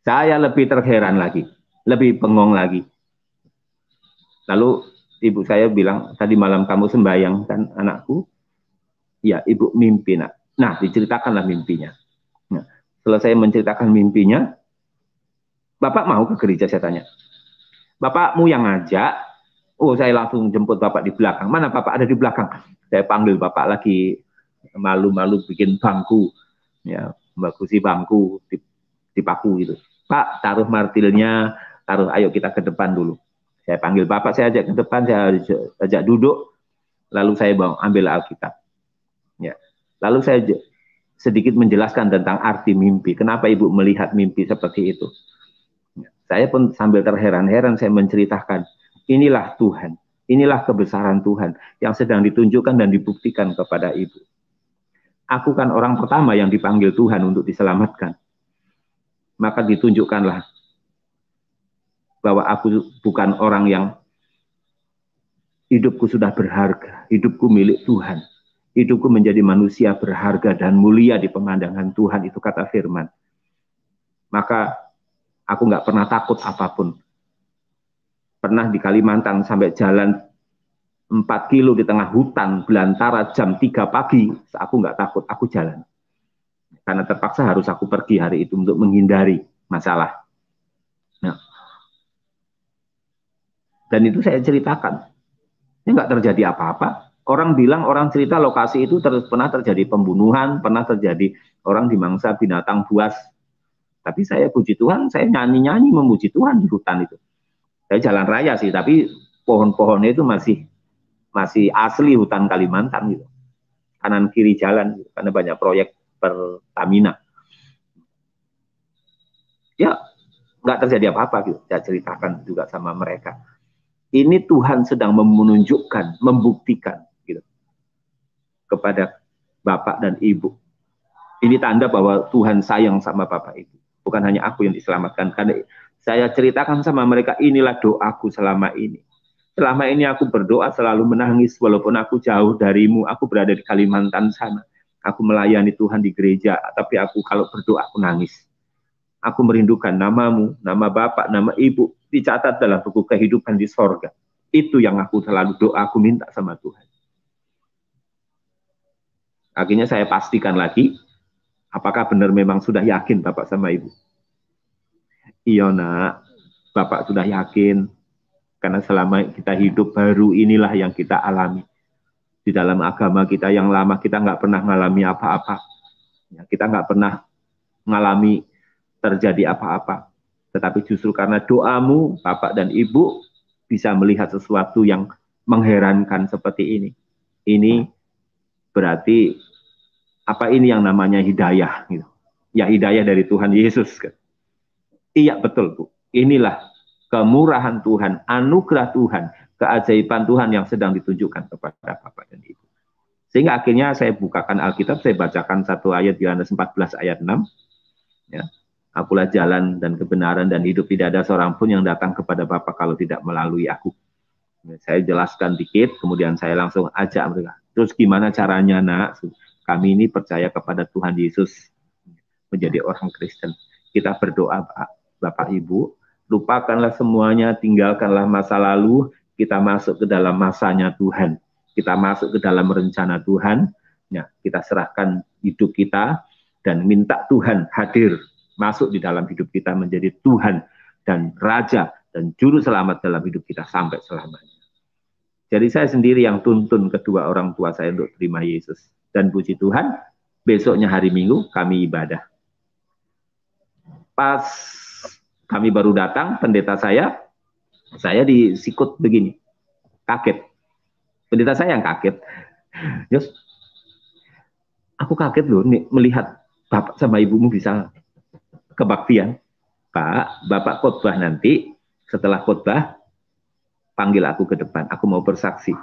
Speaker 1: Saya lebih terheran lagi, lebih bengong lagi. Lalu ibu saya bilang, tadi malam kamu sembahyang kan anakku? Ya, ibu mimpi nak. Nah, diceritakanlah mimpinya. Nah, selesai menceritakan mimpinya, Bapak mau ke gereja saya tanya. Bapakmu yang ngajak. Oh, saya langsung jemput Bapak di belakang. Mana Bapak ada di belakang? Saya panggil Bapak lagi malu-malu bikin bangku. Ya, bagusi bangku dipaku gitu. Pak, taruh martilnya, taruh ayo kita ke depan dulu. Saya panggil Bapak, saya ajak ke depan, saya ajak duduk, lalu saya ambil Alkitab. Ya. Lalu saya sedikit menjelaskan tentang arti mimpi. Kenapa Ibu melihat mimpi seperti itu? Saya pun sambil terheran-heran saya menceritakan, inilah Tuhan, inilah kebesaran Tuhan yang sedang ditunjukkan dan dibuktikan kepada ibu. Aku kan orang pertama yang dipanggil Tuhan untuk diselamatkan. Maka ditunjukkanlah bahwa aku bukan orang yang hidupku sudah berharga, hidupku milik Tuhan hidupku menjadi manusia berharga dan mulia di pemandangan Tuhan itu kata firman. Maka Aku nggak pernah takut apapun. Pernah di Kalimantan sampai jalan 4 kilo di tengah hutan belantara jam 3 pagi, aku nggak takut, aku jalan. Karena terpaksa harus aku pergi hari itu untuk menghindari masalah. Nah. Dan itu saya ceritakan. Ini nggak terjadi apa-apa. Orang bilang, orang cerita lokasi itu terus pernah terjadi pembunuhan, pernah terjadi orang dimangsa binatang buas, tapi saya puji Tuhan, saya nyanyi-nyanyi memuji Tuhan di hutan itu. Saya jalan raya sih, tapi pohon-pohonnya itu masih masih asli hutan Kalimantan gitu. Kanan kiri jalan gitu, karena banyak proyek Pertamina. Ya, nggak terjadi apa-apa gitu. Saya ceritakan juga sama mereka. Ini Tuhan sedang menunjukkan, membuktikan gitu kepada bapak dan ibu. Ini tanda bahwa Tuhan sayang sama bapak ibu bukan hanya aku yang diselamatkan karena saya ceritakan sama mereka inilah doaku selama ini selama ini aku berdoa selalu menangis walaupun aku jauh darimu aku berada di Kalimantan sana aku melayani Tuhan di gereja tapi aku kalau berdoa aku nangis aku merindukan namamu nama bapak nama ibu dicatat dalam buku kehidupan di sorga itu yang aku selalu doa aku minta sama Tuhan akhirnya saya pastikan lagi Apakah benar memang sudah yakin Bapak sama Ibu? Iya nak, Bapak sudah yakin. Karena selama kita hidup baru inilah yang kita alami. Di dalam agama kita yang lama kita nggak pernah mengalami apa-apa. Ya, kita nggak pernah mengalami terjadi apa-apa. Tetapi justru karena doamu, Bapak dan Ibu bisa melihat sesuatu yang mengherankan seperti ini. Ini berarti apa ini yang namanya hidayah gitu. Ya hidayah dari Tuhan Yesus. Kan. Iya betul Bu. Inilah kemurahan Tuhan, anugerah Tuhan, keajaiban Tuhan yang sedang ditunjukkan kepada Bapak dan Ibu. Sehingga akhirnya saya bukakan Alkitab, saya bacakan satu ayat Yohanes 14 ayat 6. Ya. Akulah jalan dan kebenaran dan hidup tidak ada seorang pun yang datang kepada Bapak kalau tidak melalui aku. Saya jelaskan dikit, kemudian saya langsung ajak mereka. Terus gimana caranya nak? Kami ini percaya kepada Tuhan Yesus menjadi orang Kristen. Kita berdoa Bapak Ibu, lupakanlah semuanya, tinggalkanlah masa lalu, kita masuk ke dalam masanya Tuhan. Kita masuk ke dalam rencana Tuhan. Ya, kita serahkan hidup kita dan minta Tuhan hadir masuk di dalam hidup kita menjadi Tuhan dan Raja dan Juru Selamat dalam hidup kita sampai selamanya. Jadi saya sendiri yang tuntun kedua orang tua saya untuk terima Yesus dan puji Tuhan besoknya hari Minggu kami ibadah. Pas kami baru datang pendeta saya saya disikut begini. Kaget. Pendeta saya yang kaget. Yus, aku kaget loh nih, melihat bapak sama ibumu bisa kebaktian. Pak, bapak khotbah nanti setelah khotbah panggil aku ke depan. Aku mau bersaksi.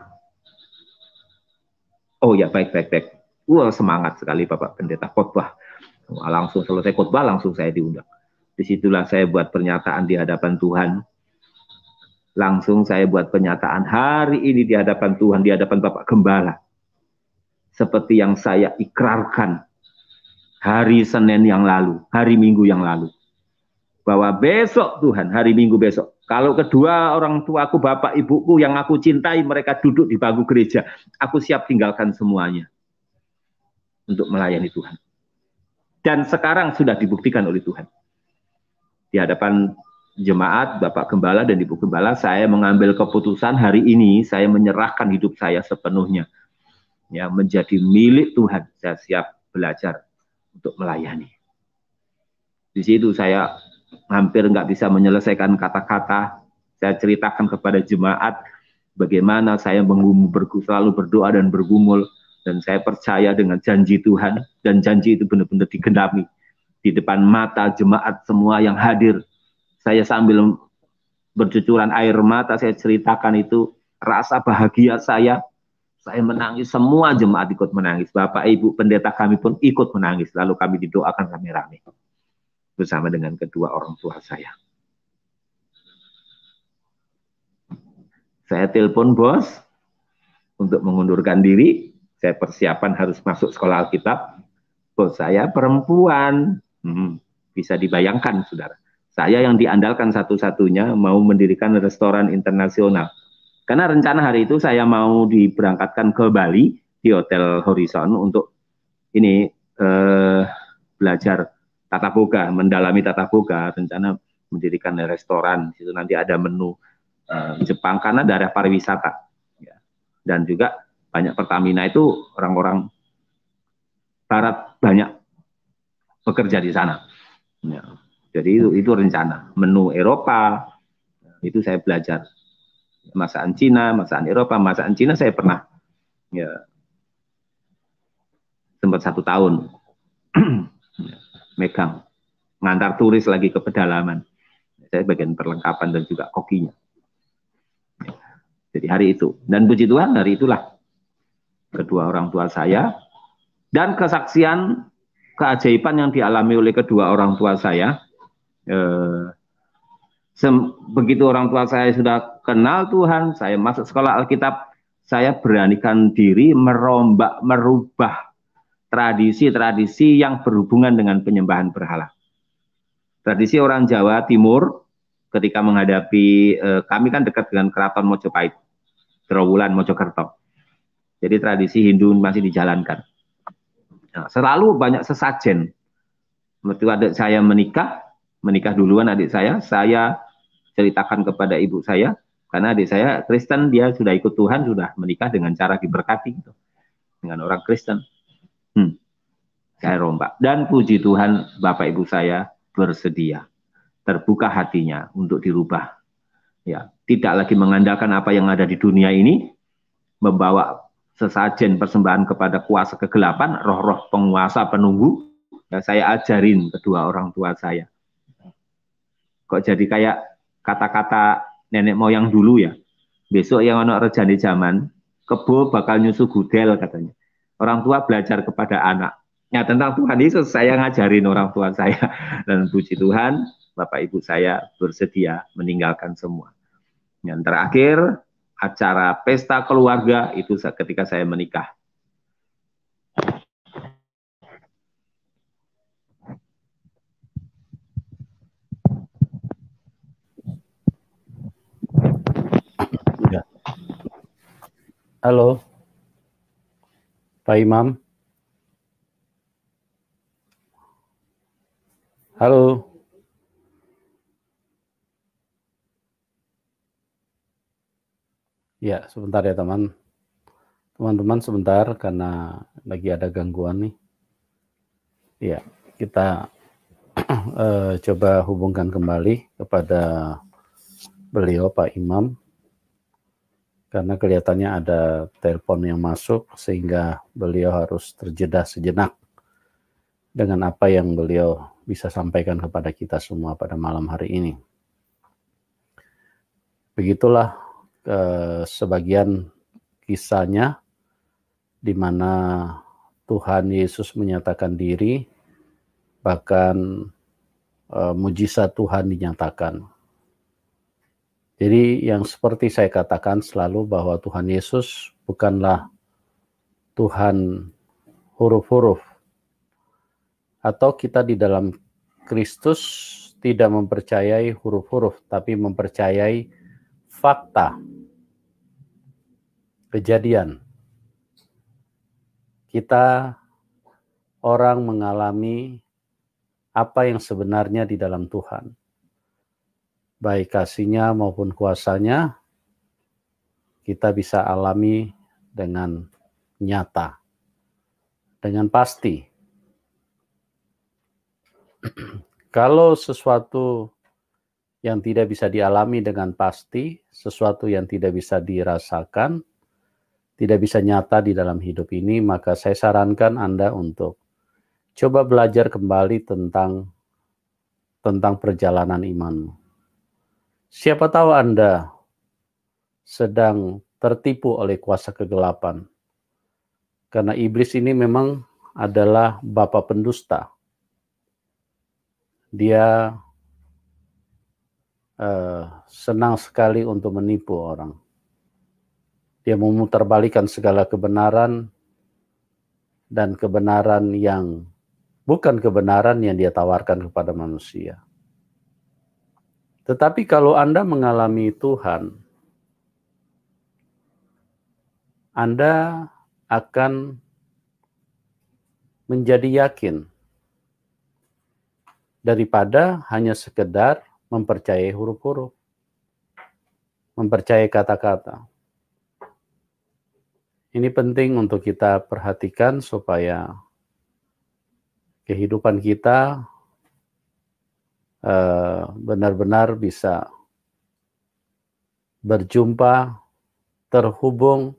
Speaker 1: Oh ya, baik, baik, baik. Wah, semangat sekali Bapak Pendeta khotbah. Langsung selesai khotbah, langsung saya diundang. Disitulah saya buat pernyataan di hadapan Tuhan. Langsung saya buat pernyataan hari ini di hadapan Tuhan, di hadapan Bapak Gembala. Seperti yang saya ikrarkan hari Senin yang lalu, hari Minggu yang lalu bahwa besok Tuhan, hari Minggu besok, kalau kedua orang tuaku, bapak ibuku yang aku cintai, mereka duduk di bangku gereja, aku siap tinggalkan semuanya untuk melayani Tuhan. Dan sekarang sudah dibuktikan oleh Tuhan. Di hadapan jemaat, Bapak Gembala dan Ibu Gembala, saya mengambil keputusan hari ini saya menyerahkan hidup saya sepenuhnya ya menjadi milik Tuhan. Saya siap belajar untuk melayani. Di situ saya hampir nggak bisa menyelesaikan kata-kata. Saya ceritakan kepada jemaat bagaimana saya menggumul, selalu berdoa dan bergumul dan saya percaya dengan janji Tuhan dan janji itu benar-benar digendami di depan mata jemaat semua yang hadir. Saya sambil bercucuran air mata saya ceritakan itu rasa bahagia saya. Saya menangis, semua jemaat ikut menangis. Bapak, Ibu, pendeta kami pun ikut menangis. Lalu kami didoakan kami rame bersama dengan kedua orang tua saya. Saya telepon bos untuk mengundurkan diri. Saya persiapan harus masuk sekolah Alkitab. Bos saya perempuan. Hmm, bisa dibayangkan, saudara. Saya yang diandalkan satu-satunya mau mendirikan restoran internasional. Karena rencana hari itu saya mau diberangkatkan ke Bali di Hotel Horizon untuk ini eh, belajar tata boga, mendalami tata boga, rencana mendirikan restoran, itu nanti ada menu uh, Jepang karena daerah pariwisata. Ya. Dan juga banyak Pertamina itu orang-orang barat banyak bekerja di sana. Ya. Jadi itu itu rencana menu Eropa itu saya belajar masakan Cina, masakan Eropa, masakan Cina saya pernah ya sempat satu tahun megang ngantar turis lagi ke pedalaman. Saya bagian perlengkapan dan juga kokinya. Jadi hari itu. Dan puji Tuhan hari itulah kedua orang tua saya dan kesaksian keajaiban yang dialami oleh kedua orang tua saya. Eh, begitu orang tua saya sudah kenal Tuhan, saya masuk sekolah Alkitab, saya beranikan diri merombak, merubah tradisi-tradisi yang berhubungan dengan penyembahan berhala. Tradisi orang Jawa Timur ketika menghadapi eh, kami kan dekat dengan keraton Mojopahit, Terowulan Mojokerto. Jadi tradisi Hindu masih dijalankan. Nah, selalu banyak sesajen. Waktu adik saya menikah, menikah duluan adik saya, saya ceritakan kepada ibu saya, karena adik saya Kristen, dia sudah ikut Tuhan, sudah menikah dengan cara diberkati gitu, dengan orang Kristen saya rombak. Dan puji Tuhan Bapak Ibu saya bersedia. Terbuka hatinya untuk dirubah. Ya, tidak lagi mengandalkan apa yang ada di dunia ini, membawa sesajen persembahan kepada kuasa kegelapan, roh-roh penguasa penunggu. Ya, saya ajarin kedua orang tua saya. Kok jadi kayak kata-kata nenek moyang dulu ya. Besok yang anak rejani zaman, kebo bakal nyusu gudel katanya. Orang tua belajar kepada anak ya tentang Tuhan Yesus saya ngajarin orang tua saya dan puji Tuhan Bapak Ibu saya bersedia meninggalkan semua. Yang terakhir acara pesta keluarga itu ketika saya menikah.
Speaker 2: Halo, Pak Imam. Halo. Ya, sebentar ya teman. Teman-teman sebentar karena lagi ada gangguan nih. Ya, kita uh, coba hubungkan kembali kepada beliau Pak Imam. Karena kelihatannya ada telepon yang masuk sehingga beliau harus terjeda sejenak dengan apa yang beliau bisa sampaikan kepada kita semua pada malam hari ini. Begitulah eh, sebagian kisahnya di mana Tuhan Yesus menyatakan diri bahkan eh, mujizat Tuhan dinyatakan. Jadi yang seperti saya katakan selalu bahwa Tuhan Yesus bukanlah Tuhan huruf-huruf atau kita di dalam Kristus tidak mempercayai huruf-huruf tapi mempercayai fakta kejadian. Kita orang mengalami apa yang sebenarnya di dalam Tuhan. Baik kasihnya maupun kuasanya kita bisa alami dengan nyata, dengan pasti kalau sesuatu yang tidak bisa dialami dengan pasti, sesuatu yang tidak bisa dirasakan, tidak bisa nyata di dalam hidup ini, maka saya sarankan Anda untuk coba belajar kembali tentang tentang perjalanan imanmu. Siapa tahu Anda sedang tertipu oleh kuasa kegelapan. Karena iblis ini memang adalah bapak pendusta dia uh, senang sekali untuk menipu orang. Dia memutarbalikan segala kebenaran dan kebenaran yang bukan kebenaran yang dia tawarkan kepada manusia. Tetapi kalau Anda mengalami Tuhan, Anda akan menjadi yakin daripada hanya sekedar mempercayai huruf-huruf, mempercayai kata-kata. Ini penting untuk kita perhatikan supaya kehidupan kita eh, benar-benar uh, bisa berjumpa, terhubung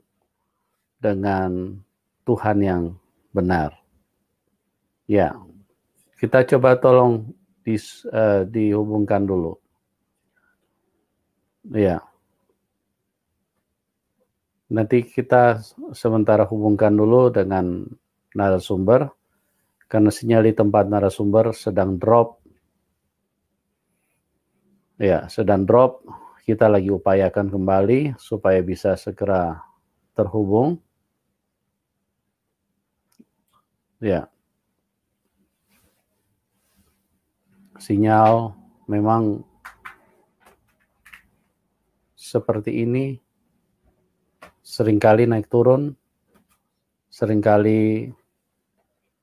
Speaker 2: dengan Tuhan yang benar. Ya, kita coba tolong dis, uh, dihubungkan dulu. Ya. Nanti kita sementara hubungkan dulu dengan narasumber karena sinyal di tempat narasumber sedang drop. Ya, sedang drop. Kita lagi upayakan kembali supaya bisa segera terhubung. Ya. sinyal memang seperti ini seringkali naik turun, seringkali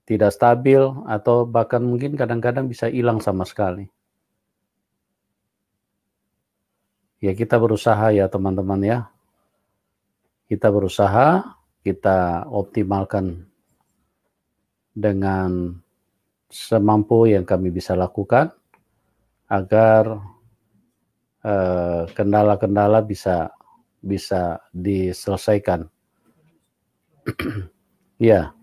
Speaker 2: tidak stabil, atau bahkan mungkin kadang-kadang bisa hilang sama sekali. Ya kita berusaha ya teman-teman ya. Kita berusaha, kita optimalkan dengan semampu yang kami bisa lakukan agar eh, kendala-kendala uh, bisa bisa diselesaikan. ya.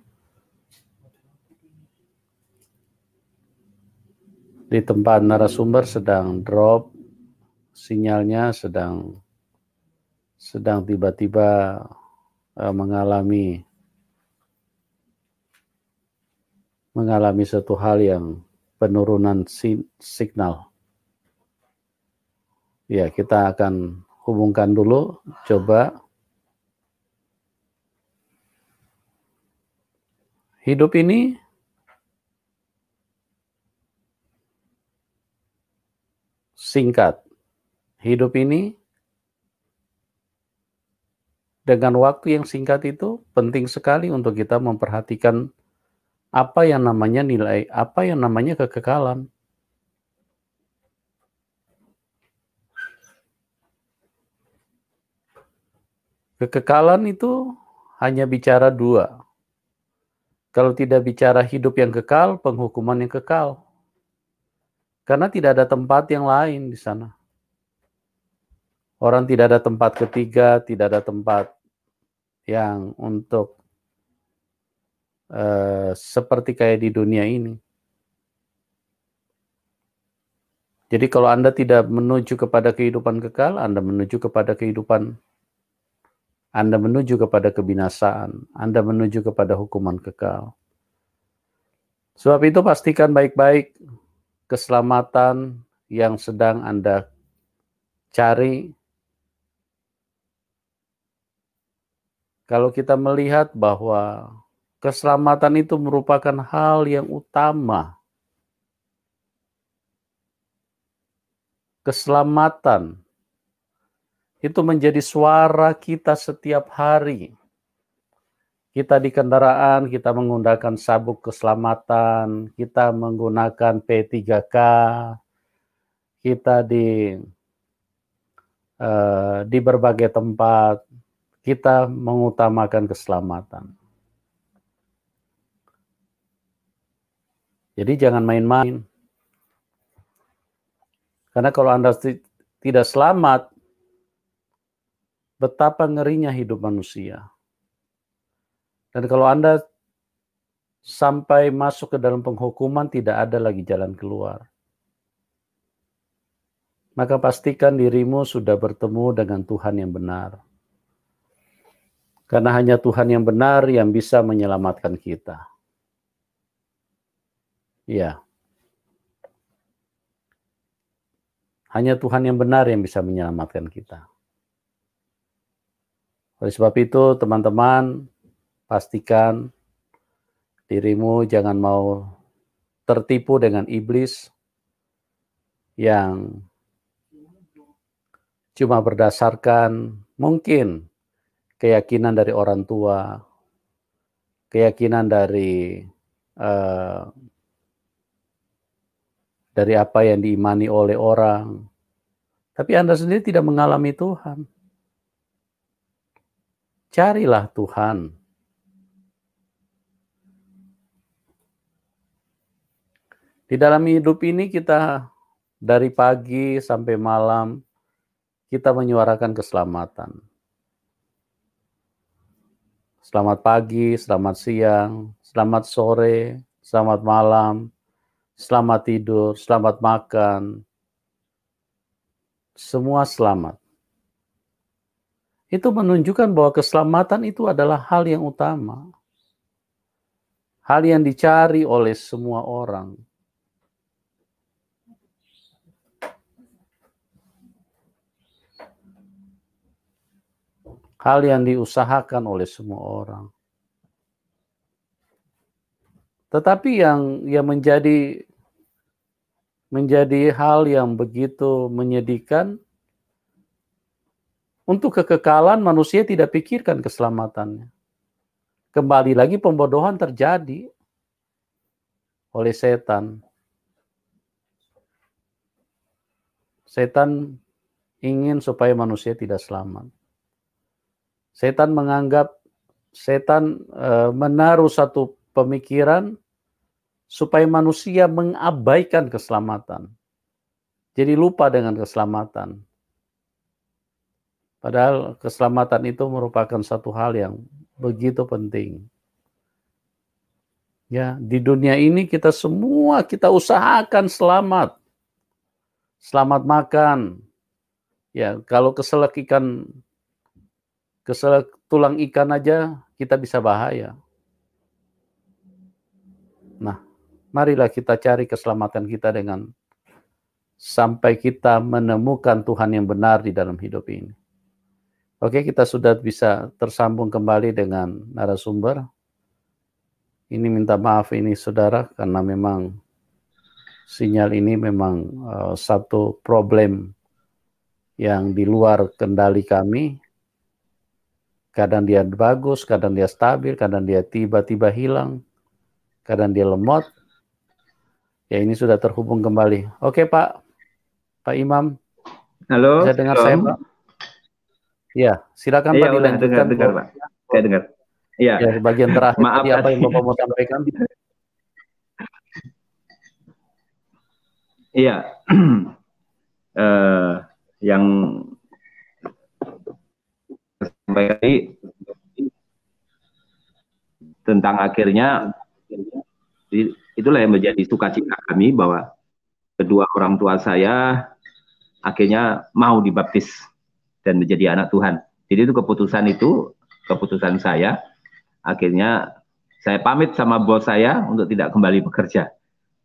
Speaker 2: Di tempat narasumber sedang drop sinyalnya sedang sedang tiba-tiba uh, mengalami mengalami satu hal yang penurunan signal. Ya, kita akan hubungkan dulu, coba. Hidup ini singkat. Hidup ini dengan waktu yang singkat itu penting sekali untuk kita memperhatikan apa yang namanya nilai, apa yang namanya kekekalan. Kekekalan itu hanya bicara dua. Kalau tidak bicara hidup yang kekal, penghukuman yang kekal. Karena tidak ada tempat yang lain di sana. Orang tidak ada tempat ketiga, tidak ada tempat yang untuk uh, seperti kayak di dunia ini. Jadi kalau Anda tidak menuju kepada kehidupan kekal, Anda menuju kepada kehidupan Anda menuju kepada kebinasaan, Anda menuju kepada hukuman kekal. Sebab itu pastikan baik-baik keselamatan yang sedang Anda cari. Kalau kita melihat bahwa Keselamatan itu merupakan hal yang utama. Keselamatan itu menjadi suara kita setiap hari. Kita di kendaraan, kita menggunakan sabuk keselamatan, kita menggunakan P3K, kita di eh, di berbagai tempat, kita mengutamakan keselamatan. Jadi jangan main-main. Karena kalau Anda tidak selamat, betapa ngerinya hidup manusia. Dan kalau Anda sampai masuk ke dalam penghukuman, tidak ada lagi jalan keluar. Maka pastikan dirimu sudah bertemu dengan Tuhan yang benar. Karena hanya Tuhan yang benar yang bisa menyelamatkan kita. Iya. Hanya Tuhan yang benar yang bisa menyelamatkan kita. Oleh sebab itu, teman-teman, pastikan dirimu jangan mau tertipu dengan iblis yang cuma berdasarkan mungkin keyakinan dari orang tua, keyakinan dari uh, dari apa yang diimani oleh orang. Tapi Anda sendiri tidak mengalami Tuhan. Carilah Tuhan. Di dalam hidup ini kita dari pagi sampai malam kita menyuarakan keselamatan. Selamat pagi, selamat siang, selamat sore, selamat malam selamat tidur, selamat makan, semua selamat. Itu menunjukkan bahwa keselamatan itu adalah hal yang utama. Hal yang dicari oleh semua orang. Hal yang diusahakan oleh semua orang. Tetapi yang yang menjadi menjadi hal yang begitu menyedihkan. Untuk kekekalan manusia tidak pikirkan keselamatannya. Kembali lagi pembodohan terjadi oleh setan. Setan ingin supaya manusia tidak selamat. Setan menganggap setan eh, menaruh satu pemikiran supaya manusia mengabaikan keselamatan. Jadi lupa dengan keselamatan. Padahal keselamatan itu merupakan satu hal yang begitu penting. Ya, di dunia ini kita semua kita usahakan selamat. Selamat makan. Ya, kalau keselak ikan keselak tulang ikan aja kita bisa bahaya. Nah, Marilah kita cari keselamatan kita dengan sampai kita menemukan Tuhan yang benar di dalam hidup ini. Oke, kita sudah bisa tersambung kembali dengan narasumber. Ini minta maaf ini saudara karena memang sinyal ini memang uh, satu problem yang di luar kendali kami. Kadang dia bagus, kadang dia stabil, kadang dia tiba-tiba hilang, kadang dia lemot, Ya ini sudah terhubung kembali. Oke Pak, Pak Imam.
Speaker 1: Halo. Saya dengar Om. saya Pak?
Speaker 2: Ya, silakan ya, Pak. Iya, dengar, dengar Pak. Saya dengar. Iya. Ya, bagian terakhir Maaf, apa yang Bapak mau sampaikan?
Speaker 1: Iya. uh, yang sampai tentang akhirnya Itulah yang menjadi sukacita kami bahwa kedua orang tua saya akhirnya mau dibaptis dan menjadi anak Tuhan. Jadi itu keputusan itu keputusan saya. Akhirnya saya pamit sama bos saya untuk tidak kembali bekerja.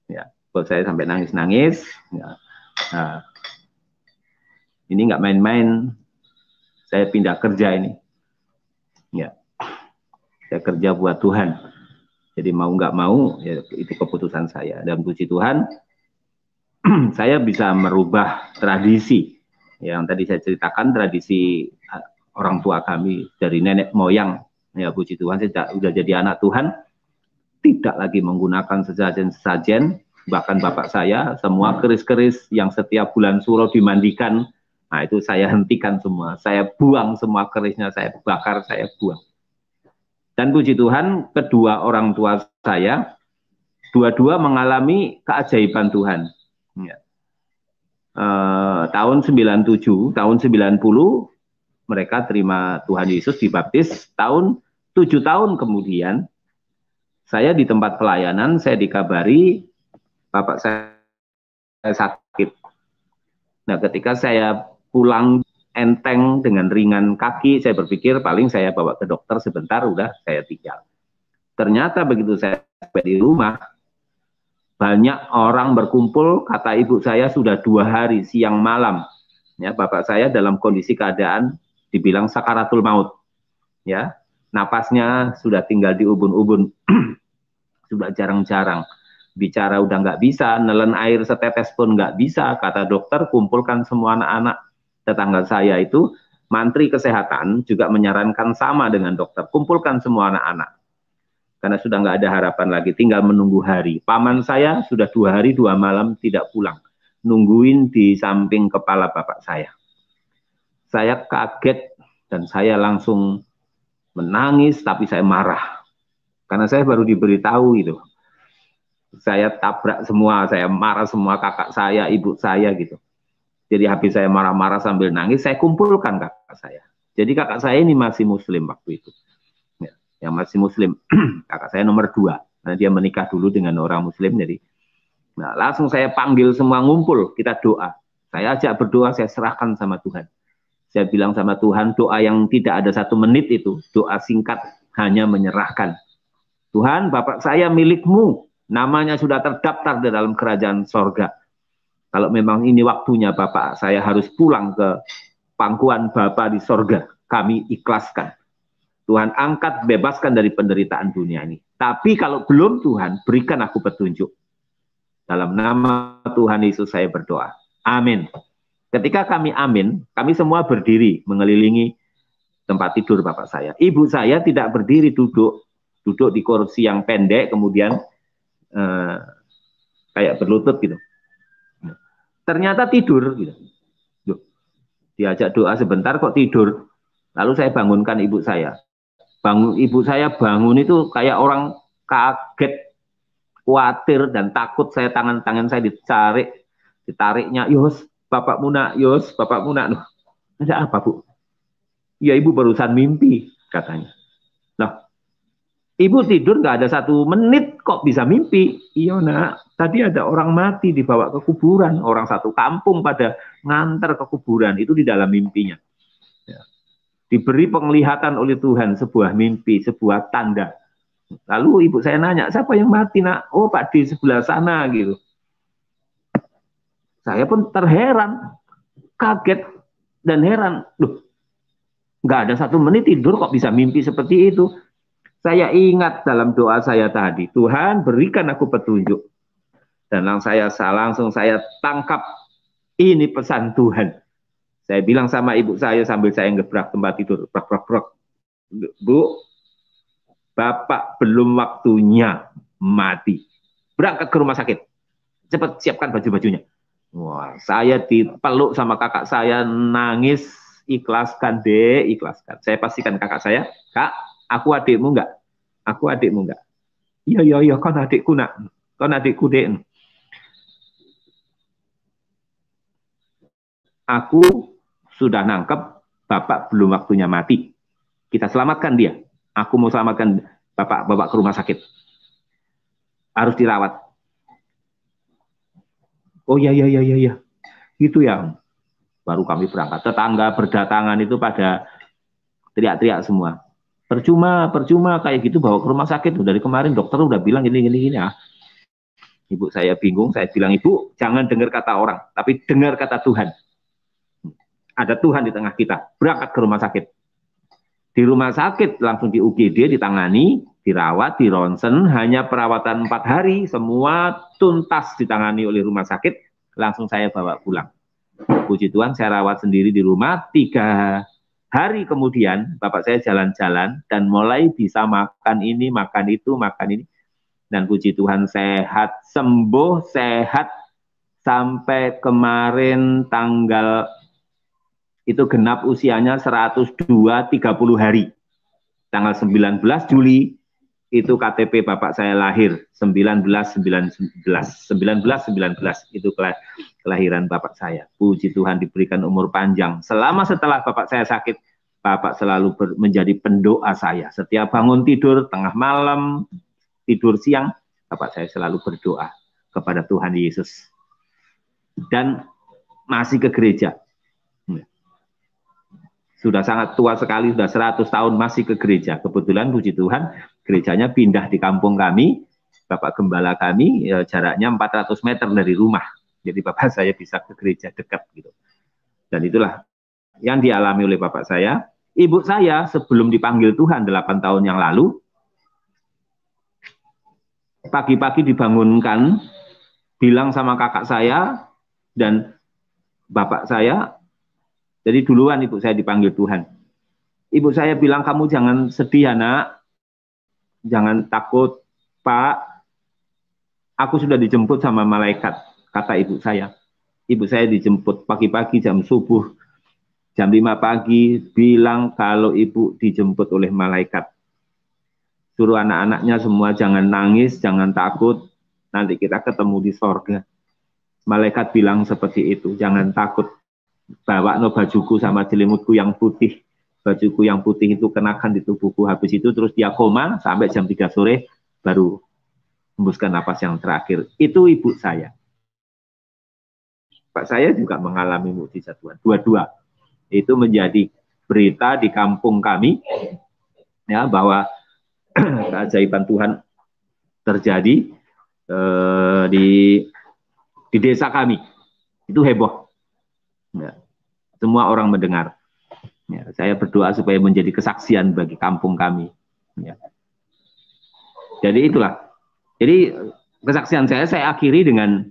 Speaker 1: Ya, bos saya sampai nangis-nangis. Ya. Nah, ini nggak main-main. Saya pindah kerja ini. Ya, saya kerja buat Tuhan. Jadi mau nggak mau ya itu keputusan saya. Dan puji Tuhan saya bisa merubah tradisi yang tadi saya ceritakan tradisi eh, orang tua kami dari nenek moyang ya puji Tuhan saya sudah jadi anak Tuhan tidak lagi menggunakan sesajen-sesajen bahkan bapak saya semua keris-keris yang setiap bulan suro dimandikan nah itu saya hentikan semua saya buang semua kerisnya saya bakar saya buang dan puji Tuhan, kedua orang tua saya, dua-dua mengalami keajaiban Tuhan. Ya. Uh, tahun 97, tahun 90, mereka terima Tuhan Yesus dibaptis. Tahun 7 tahun kemudian, saya di tempat pelayanan, saya dikabari bapak saya sakit. Nah, ketika saya pulang enteng dengan ringan kaki saya berpikir paling saya bawa ke dokter sebentar udah saya tinggal ternyata begitu saya sampai di rumah banyak orang berkumpul kata ibu saya sudah dua hari siang malam ya bapak saya dalam kondisi keadaan dibilang sakaratul maut ya napasnya sudah tinggal di ubun-ubun sudah jarang-jarang bicara udah nggak bisa nelen air setetes pun nggak bisa kata dokter kumpulkan semua anak-anak tetangga saya itu mantri kesehatan juga menyarankan sama dengan dokter, kumpulkan semua anak-anak. Karena sudah nggak ada harapan lagi, tinggal menunggu hari. Paman saya sudah dua hari dua malam tidak pulang, nungguin di samping kepala bapak saya. Saya kaget dan saya langsung menangis, tapi saya marah karena saya baru diberitahu itu. saya tabrak semua, saya marah semua kakak saya, ibu saya gitu. Jadi habis saya marah-marah sambil nangis, saya kumpulkan kakak saya. Jadi kakak saya ini masih muslim waktu itu. Ya, yang masih muslim. kakak saya nomor dua. Nah, dia menikah dulu dengan orang muslim. Jadi nah, langsung saya panggil semua ngumpul, kita doa. Saya ajak berdoa, saya serahkan sama Tuhan. Saya bilang sama Tuhan, doa yang tidak ada satu menit itu, doa singkat hanya menyerahkan. Tuhan, Bapak saya milikmu, namanya sudah terdaftar di dalam kerajaan sorga kalau memang ini waktunya Bapak, saya harus pulang ke pangkuan Bapak di sorga. Kami ikhlaskan. Tuhan angkat, bebaskan dari penderitaan dunia ini. Tapi kalau belum Tuhan, berikan aku petunjuk. Dalam nama Tuhan Yesus saya berdoa. Amin. Ketika kami amin, kami semua berdiri mengelilingi tempat tidur bapak saya. Ibu saya tidak berdiri duduk, duduk di kursi yang pendek, kemudian eh, kayak berlutut gitu. Ternyata tidur. Gitu. diajak doa sebentar kok tidur. Lalu saya bangunkan ibu saya. Bangun ibu saya bangun itu kayak orang kaget, khawatir dan takut. Saya tangan-tangan saya ditarik, ditariknya, Yos, Bapak Muna, Yos, Bapak Muna. Loh, ada apa, Bu? Ya, Ibu barusan mimpi, katanya. Ibu tidur nggak ada satu menit kok bisa mimpi. Iya nak, tadi ada orang mati dibawa ke kuburan. Orang satu kampung pada nganter ke kuburan. Itu di dalam mimpinya. Ya. Diberi penglihatan oleh Tuhan sebuah mimpi, sebuah tanda. Lalu ibu saya nanya, siapa yang mati nak? Oh Pak di sebelah sana gitu. Saya pun terheran, kaget dan heran. Loh, nggak ada satu menit tidur kok bisa mimpi seperti itu saya ingat dalam doa saya tadi, Tuhan berikan aku petunjuk. Dan langsung saya langsung saya tangkap ini pesan Tuhan. Saya bilang sama ibu saya sambil saya ngebrak tempat tidur, brak brak brak. Bu, bapak belum waktunya mati. Berangkat ke rumah sakit. Cepat siapkan baju-bajunya. Wah, saya dipeluk sama kakak saya, nangis, ikhlaskan deh, ikhlaskan. Saya pastikan kakak saya, kak, aku adikmu enggak? Aku adikmu enggak? Iya, iya, iya, kan adikku nak. Kan adikku dek. Aku sudah nangkep bapak belum waktunya mati. Kita selamatkan dia. Aku mau selamatkan bapak bapak ke rumah sakit. Harus dirawat. Oh iya iya iya iya, ya. Itu yang Baru kami berangkat. Tetangga berdatangan itu pada teriak-teriak semua percuma percuma kayak gitu bawa ke rumah sakit dari kemarin dokter udah bilang gini gini gini ya ibu saya bingung saya bilang ibu jangan dengar kata orang tapi dengar kata Tuhan ada Tuhan di tengah kita berangkat ke rumah sakit di rumah sakit langsung di UGD ditangani dirawat di ronsen hanya perawatan empat hari semua tuntas ditangani oleh rumah sakit langsung saya bawa pulang puji Tuhan saya rawat sendiri di rumah tiga Hari kemudian bapak saya jalan-jalan dan mulai bisa makan ini, makan itu, makan ini. Dan puji Tuhan sehat, sembuh, sehat sampai kemarin tanggal itu genap usianya 102 30 hari. Tanggal 19 Juli itu KTP bapak saya lahir 1919 1919 itu kelahiran bapak saya. Puji Tuhan diberikan umur panjang. Selama setelah bapak saya sakit, bapak selalu ber, menjadi pendoa saya. Setiap bangun tidur tengah malam, tidur siang, bapak saya selalu berdoa kepada Tuhan Yesus. Dan masih ke gereja. Sudah sangat tua sekali, sudah 100 tahun masih ke gereja. Kebetulan puji Tuhan gerejanya pindah di kampung kami, Bapak Gembala kami ya, jaraknya 400 meter dari rumah. Jadi Bapak saya bisa ke gereja dekat gitu. Dan itulah yang dialami oleh Bapak saya. Ibu saya sebelum dipanggil Tuhan 8 tahun yang lalu, pagi-pagi dibangunkan, bilang sama kakak saya dan bapak saya, jadi duluan ibu saya dipanggil Tuhan. Ibu saya bilang, kamu jangan sedih anak, Jangan takut, Pak. Aku sudah dijemput sama malaikat, kata ibu saya. Ibu saya dijemput pagi-pagi jam subuh, jam 5 pagi, bilang kalau ibu dijemput oleh malaikat. Suruh anak-anaknya semua jangan nangis, jangan takut, nanti kita ketemu di sorga. Malaikat bilang seperti itu, jangan takut, bawa no bajuku sama jelimutku yang putih bajuku yang putih itu kenakan di tubuhku habis itu terus dia koma sampai jam 3 sore baru hembuskan nafas yang terakhir itu ibu saya Pak saya juga mengalami mukjizat Tuhan dua-dua itu menjadi berita di kampung kami ya bahwa keajaiban Tuhan terjadi eh, di di desa kami itu heboh ya. semua orang mendengar Ya, saya berdoa supaya menjadi kesaksian bagi kampung kami. Ya. Jadi itulah. Jadi kesaksian saya saya akhiri dengan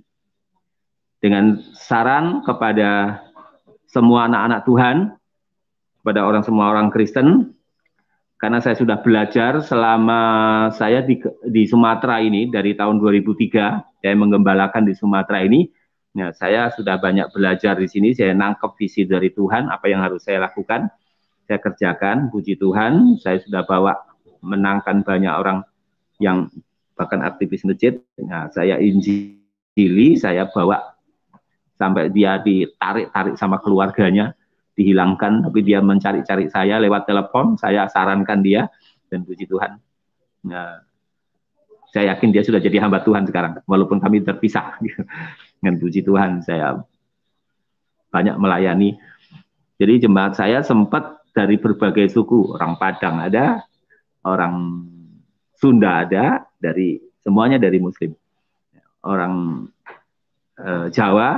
Speaker 1: dengan saran kepada semua anak-anak Tuhan, kepada orang semua orang Kristen, karena saya sudah belajar selama saya di, di Sumatera ini dari tahun 2003, saya menggembalakan di Sumatera ini, Nah, saya sudah banyak belajar di sini, saya nangkep visi dari Tuhan, apa yang harus saya lakukan, saya kerjakan, puji Tuhan, saya sudah bawa menangkan banyak orang yang bahkan aktivis masjid, nah, saya injili, saya bawa sampai dia ditarik-tarik sama keluarganya, dihilangkan, tapi dia mencari-cari saya lewat telepon, saya sarankan dia, dan puji Tuhan. Nah, saya yakin dia sudah jadi hamba Tuhan sekarang, walaupun kami terpisah. dengan puji Tuhan saya banyak melayani. Jadi jemaat saya sempat dari berbagai suku, orang Padang ada, orang Sunda ada, dari semuanya dari Muslim, orang eh, Jawa,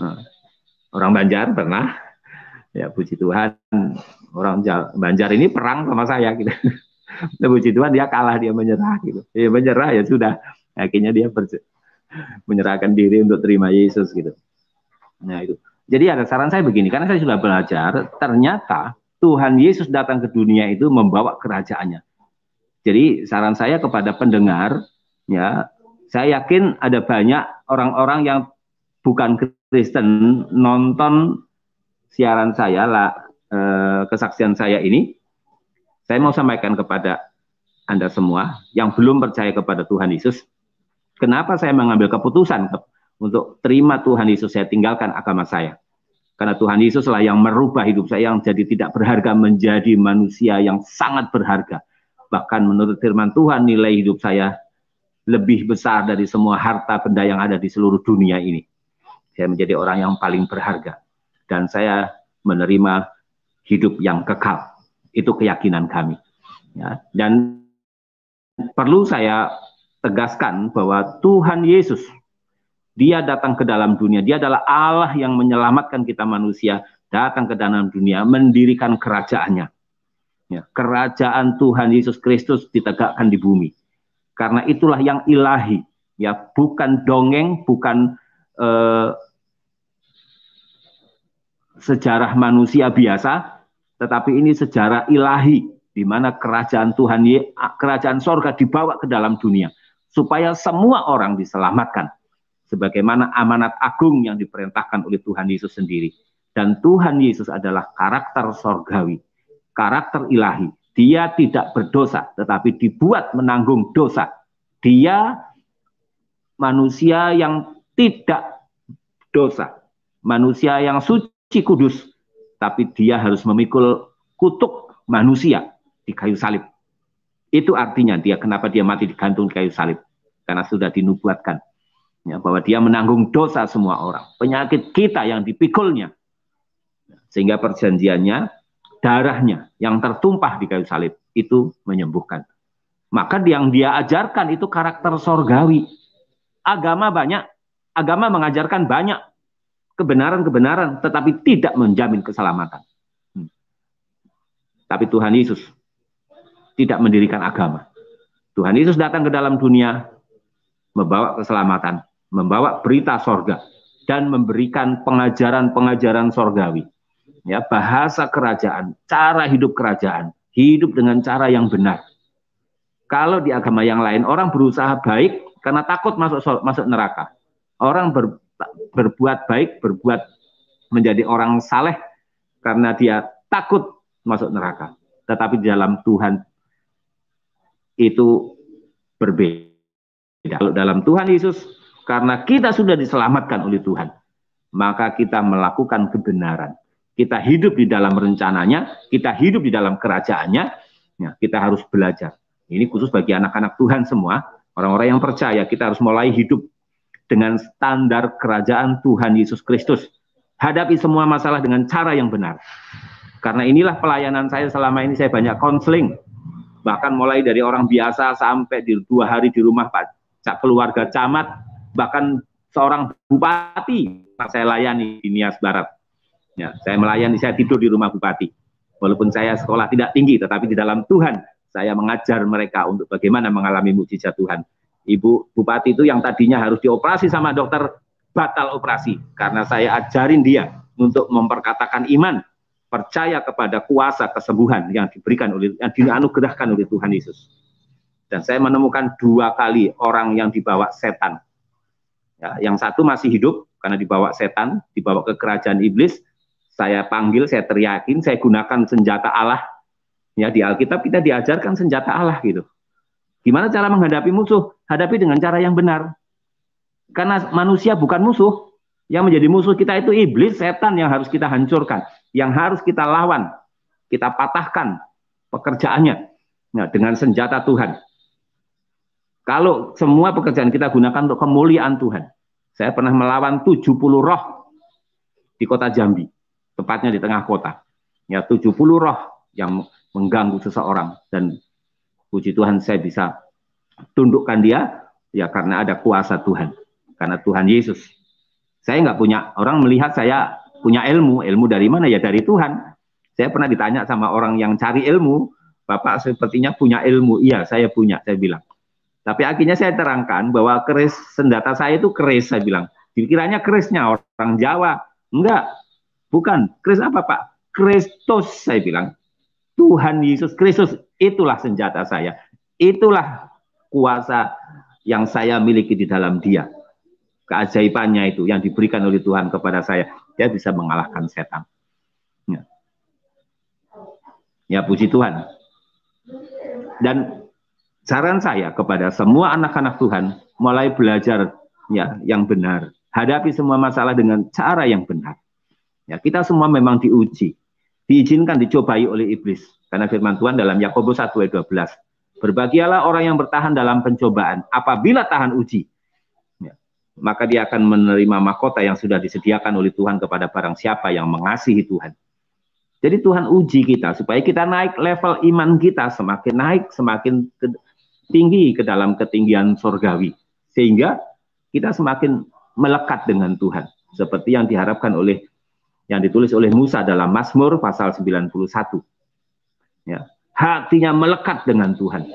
Speaker 1: eh, orang Banjar pernah, ya puji Tuhan orang Jawa, Banjar ini perang sama saya gitu. Nah, puji Tuhan dia kalah dia menyerah gitu. dia menyerah ya sudah akhirnya dia menyerahkan diri untuk terima Yesus gitu. Nah itu. Jadi ada saran saya begini, karena saya sudah belajar, ternyata Tuhan Yesus datang ke dunia itu membawa kerajaannya. Jadi saran saya kepada pendengar, ya, saya yakin ada banyak orang-orang yang bukan Kristen nonton siaran saya lah eh, kesaksian saya ini. Saya mau sampaikan kepada Anda semua yang belum percaya kepada Tuhan Yesus, Kenapa saya mengambil keputusan untuk terima Tuhan Yesus, saya tinggalkan agama saya. Karena Tuhan Yesuslah yang merubah hidup saya yang jadi tidak berharga menjadi manusia yang sangat berharga. Bahkan menurut firman Tuhan nilai hidup saya lebih besar dari semua harta benda yang ada di seluruh dunia ini. Saya menjadi orang yang paling berharga dan saya menerima hidup yang kekal. Itu keyakinan kami. Ya, dan perlu saya tegaskan bahwa Tuhan Yesus dia datang ke dalam dunia, dia adalah Allah yang menyelamatkan kita manusia, datang ke dalam dunia, mendirikan kerajaannya. Ya, kerajaan Tuhan Yesus Kristus ditegakkan di bumi. Karena itulah yang ilahi, ya bukan dongeng, bukan eh, sejarah manusia biasa, tetapi ini sejarah ilahi di mana kerajaan Tuhan kerajaan sorga dibawa ke dalam dunia supaya semua orang diselamatkan sebagaimana amanat agung yang diperintahkan oleh Tuhan Yesus sendiri dan Tuhan Yesus adalah karakter sorgawi karakter ilahi dia tidak berdosa tetapi dibuat menanggung dosa dia manusia yang tidak dosa manusia yang suci kudus tapi dia harus memikul kutuk manusia di kayu salib itu artinya dia kenapa dia mati digantung di kayu salib karena sudah dinubuatkan ya, bahwa dia menanggung dosa semua orang, penyakit kita yang dipikulnya. Sehingga perjanjiannya, darahnya yang tertumpah di kayu salib itu menyembuhkan. Maka yang dia ajarkan itu karakter sorgawi. Agama banyak, agama mengajarkan banyak kebenaran-kebenaran, tetapi tidak menjamin keselamatan. Hmm. Tapi Tuhan Yesus tidak mendirikan agama. Tuhan Yesus datang ke dalam dunia, membawa keselamatan, membawa berita sorga, dan memberikan pengajaran-pengajaran sorgawi. Ya, bahasa kerajaan, cara hidup kerajaan, hidup dengan cara yang benar. Kalau di agama yang lain orang berusaha baik karena takut masuk masuk neraka. Orang ber, berbuat baik, berbuat menjadi orang saleh karena dia takut masuk neraka. Tetapi di dalam Tuhan itu berbeda. Kalau dalam Tuhan Yesus, karena kita sudah diselamatkan oleh Tuhan, maka kita melakukan kebenaran. Kita hidup di dalam rencananya, kita hidup di dalam kerajaannya, ya, kita harus belajar. Ini khusus bagi anak-anak Tuhan semua, orang-orang yang percaya, kita harus mulai hidup dengan standar kerajaan Tuhan Yesus Kristus. Hadapi semua masalah dengan cara yang benar. Karena inilah pelayanan saya selama ini saya banyak konseling, bahkan mulai dari orang biasa sampai di dua hari di rumah Pak keluarga camat bahkan seorang bupati saya layani di Nias Barat ya saya melayani saya tidur di rumah bupati walaupun saya sekolah tidak tinggi tetapi di dalam Tuhan saya mengajar mereka untuk bagaimana mengalami mukjizat Tuhan ibu bupati itu yang tadinya harus dioperasi sama dokter batal operasi karena saya ajarin dia untuk memperkatakan iman percaya kepada kuasa kesembuhan yang diberikan oleh yang dianugerahkan oleh Tuhan Yesus. Dan saya menemukan dua kali orang yang dibawa setan. Ya, yang satu masih hidup karena dibawa setan, dibawa ke kerajaan iblis. Saya panggil, saya teriakin, saya gunakan senjata Allah. Ya di Alkitab kita diajarkan senjata Allah gitu. Gimana cara menghadapi musuh? Hadapi dengan cara yang benar. Karena manusia bukan musuh. Yang menjadi musuh kita itu iblis, setan yang harus kita hancurkan yang harus kita lawan, kita patahkan pekerjaannya nah, dengan senjata Tuhan. Kalau semua pekerjaan kita gunakan untuk kemuliaan Tuhan. Saya pernah melawan 70 roh di kota Jambi, tepatnya di tengah kota. Ya 70 roh yang mengganggu seseorang dan puji Tuhan saya bisa tundukkan dia ya karena ada kuasa Tuhan, karena Tuhan Yesus. Saya nggak punya orang melihat saya punya ilmu. Ilmu dari mana? Ya dari Tuhan. Saya pernah ditanya sama orang yang cari ilmu, Bapak sepertinya punya ilmu. Iya, saya punya, saya bilang. Tapi akhirnya saya terangkan bahwa keris senjata saya itu keris, saya bilang. Dikiranya kerisnya orang Jawa. Enggak, bukan. Keris apa, Pak? Kristus, saya bilang. Tuhan Yesus Kristus, itulah senjata saya. Itulah kuasa yang saya miliki di dalam dia keajaibannya itu yang diberikan oleh Tuhan kepada saya dia bisa mengalahkan setan. Ya, ya puji Tuhan. Dan saran saya kepada semua anak-anak Tuhan mulai belajar ya yang benar, hadapi semua masalah dengan cara yang benar. Ya, kita semua memang diuji, diizinkan dicobai oleh iblis. Karena firman Tuhan dalam Yakobus 1 ayat 12, Berbahagialah orang yang bertahan dalam pencobaan apabila tahan uji maka dia akan menerima mahkota yang sudah disediakan oleh Tuhan kepada barang siapa yang mengasihi Tuhan. Jadi Tuhan uji kita supaya kita naik level iman kita semakin naik semakin ke, tinggi ke dalam ketinggian sorgawi sehingga kita semakin melekat dengan Tuhan seperti yang diharapkan oleh yang ditulis oleh Musa dalam Mazmur pasal 91. Ya, hatinya melekat dengan Tuhan.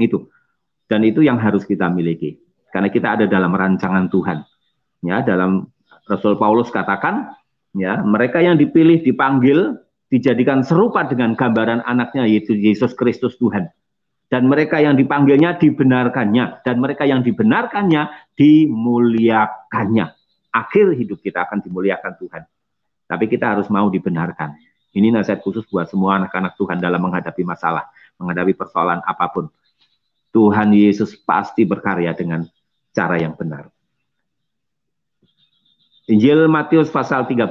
Speaker 1: Itu. Dan itu yang harus kita miliki. Karena kita ada dalam rancangan Tuhan. Ya, dalam Rasul Paulus katakan, ya, mereka yang dipilih, dipanggil, dijadikan serupa dengan gambaran anaknya yaitu Yesus Kristus Tuhan. Dan mereka yang dipanggilnya dibenarkannya dan mereka yang dibenarkannya dimuliakannya. Akhir hidup kita akan dimuliakan Tuhan. Tapi kita harus mau dibenarkan. Ini nasihat khusus buat semua anak-anak Tuhan dalam menghadapi masalah, menghadapi persoalan apapun. Tuhan Yesus pasti berkarya dengan cara yang benar. Injil Matius pasal 13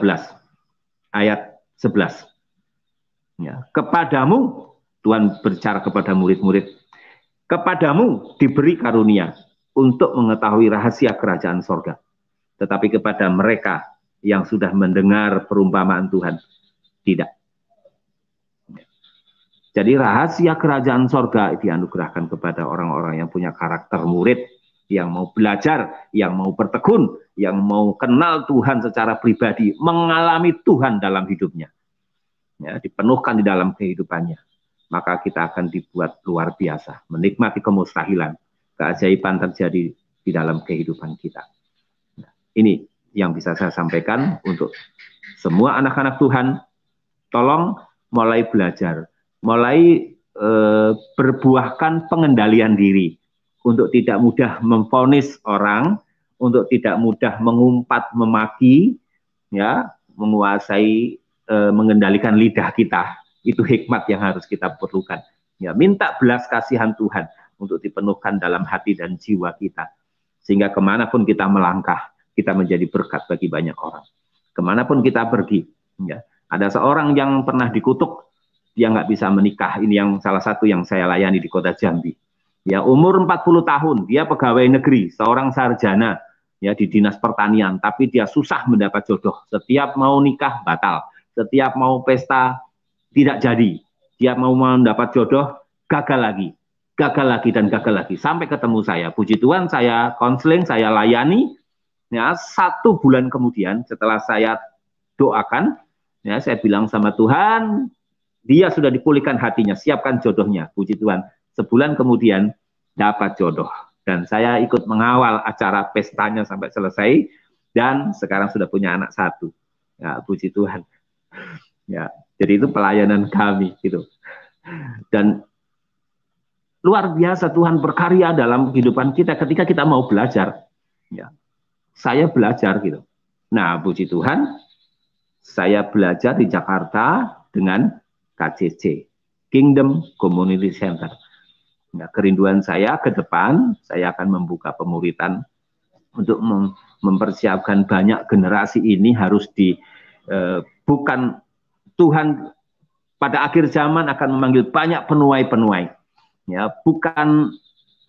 Speaker 1: ayat 11. Ya, kepadamu Tuhan berbicara kepada murid-murid, kepadamu diberi karunia untuk mengetahui rahasia kerajaan sorga. Tetapi kepada mereka yang sudah mendengar perumpamaan Tuhan, tidak. Jadi rahasia kerajaan sorga dianugerahkan kepada orang-orang yang punya karakter murid yang mau belajar, yang mau bertekun, yang mau kenal Tuhan secara pribadi, mengalami Tuhan dalam hidupnya. Ya, dipenuhkan di dalam kehidupannya. Maka kita akan dibuat luar biasa, menikmati kemustahilan, keajaiban terjadi di dalam kehidupan kita. Nah, ini yang bisa saya sampaikan untuk semua anak-anak Tuhan. Tolong mulai belajar, mulai eh, berbuahkan pengendalian diri untuk tidak mudah memfonis orang, untuk tidak mudah mengumpat, memaki, ya, menguasai, e, mengendalikan lidah kita. Itu hikmat yang harus kita perlukan. Ya, minta belas kasihan Tuhan untuk dipenuhkan dalam hati dan jiwa kita. Sehingga kemanapun kita melangkah, kita menjadi berkat bagi banyak orang. Kemanapun kita pergi, ya. Ada seorang yang pernah dikutuk, dia nggak bisa menikah. Ini yang salah satu yang saya layani di kota Jambi. Ya, umur 40 tahun, dia pegawai negeri, seorang sarjana ya di dinas pertanian, tapi dia susah mendapat jodoh. Setiap mau nikah batal, setiap mau pesta tidak jadi. Dia mau mendapat jodoh gagal lagi, gagal lagi dan gagal lagi sampai ketemu saya. Puji Tuhan saya konseling, saya layani. Ya, satu bulan kemudian setelah saya doakan, ya saya bilang sama Tuhan, dia sudah dipulihkan hatinya, siapkan jodohnya. Puji Tuhan, sebulan kemudian dapat jodoh. Dan saya ikut mengawal acara pestanya sampai selesai dan sekarang sudah punya anak satu. Ya, puji Tuhan. Ya, jadi itu pelayanan kami gitu. Dan luar biasa Tuhan berkarya dalam kehidupan kita ketika kita mau belajar. Ya. Saya belajar gitu. Nah, puji Tuhan, saya belajar di Jakarta dengan KCC, Kingdom Community Center. Nah, kerinduan saya ke depan, saya akan membuka pemuritan untuk mempersiapkan banyak generasi ini harus di eh, bukan Tuhan pada akhir zaman akan memanggil banyak penuai-penuai. Ya, bukan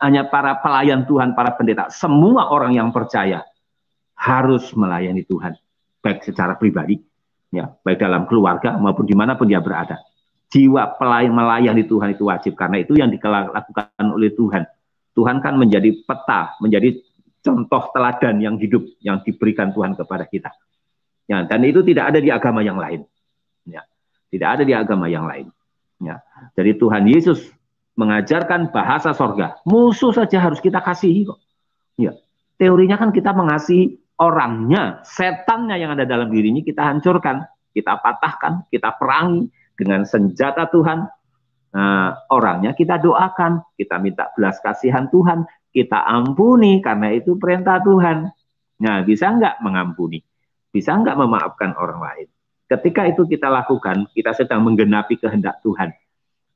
Speaker 1: hanya para pelayan Tuhan, para pendeta, semua orang yang percaya harus melayani Tuhan, baik secara pribadi, ya, baik dalam keluarga maupun dimanapun dia berada jiwa melayani Tuhan itu wajib karena itu yang dilakukan oleh Tuhan. Tuhan kan menjadi peta, menjadi contoh teladan yang hidup yang diberikan Tuhan kepada kita. Ya, dan itu tidak ada di agama yang lain. Ya, tidak ada di agama yang lain. Ya, jadi Tuhan Yesus mengajarkan bahasa sorga. Musuh saja harus kita kasihi kok. Ya, teorinya kan kita mengasihi orangnya, setannya yang ada dalam dirinya kita hancurkan, kita patahkan, kita perangi, dengan senjata Tuhan Nah, orangnya kita doakan, kita minta belas kasihan Tuhan, kita ampuni karena itu perintah Tuhan. Nah, bisa nggak mengampuni? Bisa nggak memaafkan orang lain? Ketika itu kita lakukan, kita sedang menggenapi kehendak Tuhan.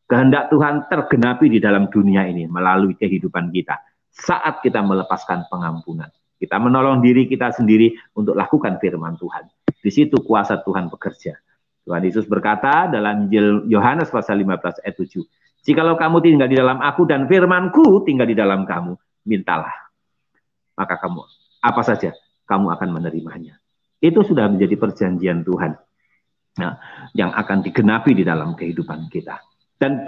Speaker 1: Kehendak Tuhan tergenapi di dalam dunia ini melalui kehidupan kita. Saat kita melepaskan pengampunan, kita menolong diri kita sendiri untuk lakukan firman Tuhan. Di situ kuasa Tuhan bekerja. Tuhan Yesus berkata dalam Yohanes pasal 15 ayat 7, "Jikalau kamu tinggal di dalam aku dan firmanku tinggal di dalam kamu, mintalah. Maka kamu apa saja kamu akan menerimanya." Itu sudah menjadi perjanjian Tuhan. Nah, yang akan digenapi di dalam kehidupan kita. Dan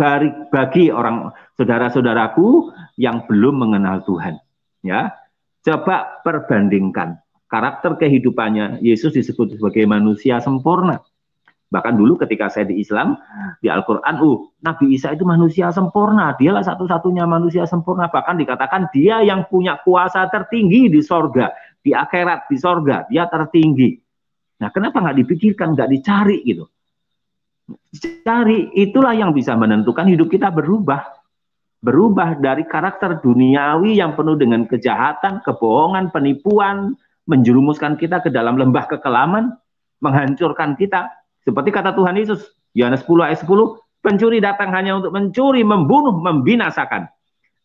Speaker 1: bagi orang saudara-saudaraku yang belum mengenal Tuhan, ya, coba perbandingkan karakter kehidupannya. Yesus disebut sebagai manusia sempurna Bahkan dulu ketika saya di Islam, di Al-Quran, uh, Nabi Isa itu manusia sempurna. Dialah satu-satunya manusia sempurna. Bahkan dikatakan dia yang punya kuasa tertinggi di sorga. Di akhirat, di sorga. Dia tertinggi. Nah kenapa nggak dipikirkan, nggak dicari gitu. cari itulah yang bisa menentukan hidup kita berubah. Berubah dari karakter duniawi yang penuh dengan kejahatan, kebohongan, penipuan, menjerumuskan kita ke dalam lembah kekelaman, menghancurkan kita seperti kata Tuhan Yesus, Yohanes 10 ayat 10, pencuri datang hanya untuk mencuri, membunuh, membinasakan.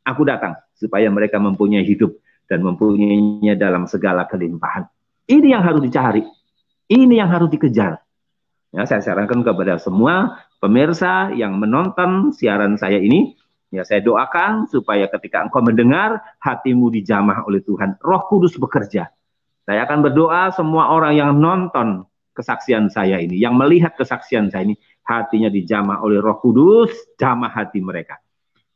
Speaker 1: Aku datang supaya mereka mempunyai hidup dan mempunyainya dalam segala kelimpahan. Ini yang harus dicari. Ini yang harus dikejar. Ya, saya sarankan kepada semua pemirsa yang menonton siaran saya ini, ya saya doakan supaya ketika engkau mendengar hatimu dijamah oleh Tuhan, Roh Kudus bekerja. Saya akan berdoa semua orang yang nonton kesaksian saya ini, yang melihat kesaksian saya ini, hatinya dijamah oleh Roh Kudus, jamah hati mereka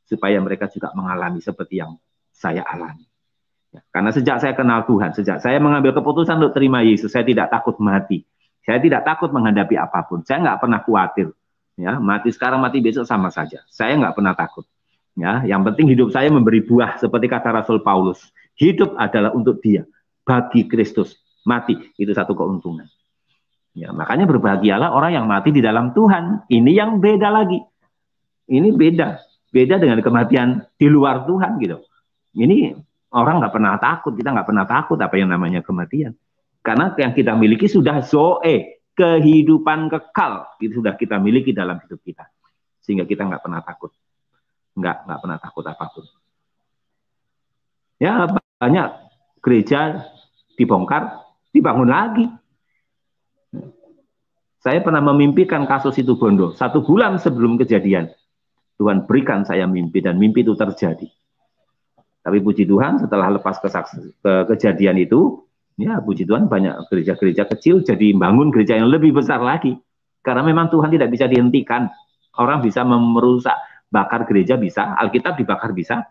Speaker 1: supaya mereka juga mengalami seperti yang saya alami. Ya, karena sejak saya kenal Tuhan, sejak saya mengambil keputusan untuk terima Yesus, saya tidak takut mati. Saya tidak takut menghadapi apapun. Saya nggak pernah khawatir. Ya, mati sekarang, mati besok sama saja. Saya nggak pernah takut. Ya, yang penting hidup saya memberi buah seperti kata Rasul Paulus. Hidup adalah untuk Dia, bagi Kristus. Mati itu satu keuntungan. Ya, makanya berbahagialah orang yang mati di dalam Tuhan. Ini yang beda lagi. Ini beda. Beda dengan kematian di luar Tuhan gitu. Ini orang nggak pernah takut. Kita nggak pernah takut apa yang namanya kematian. Karena yang kita miliki sudah zoe, kehidupan kekal. Itu sudah kita miliki dalam hidup kita. Sehingga kita nggak pernah takut. Nggak, nggak pernah takut apapun. Ya banyak gereja dibongkar, dibangun lagi saya pernah memimpikan kasus itu Bondo satu bulan sebelum kejadian. Tuhan berikan saya mimpi dan mimpi itu terjadi. Tapi puji Tuhan setelah lepas kesaksi, ke kejadian itu, ya puji Tuhan banyak gereja-gereja kecil jadi bangun gereja yang lebih besar lagi. Karena memang Tuhan tidak bisa dihentikan. Orang bisa merusak, bakar gereja bisa, Alkitab dibakar bisa.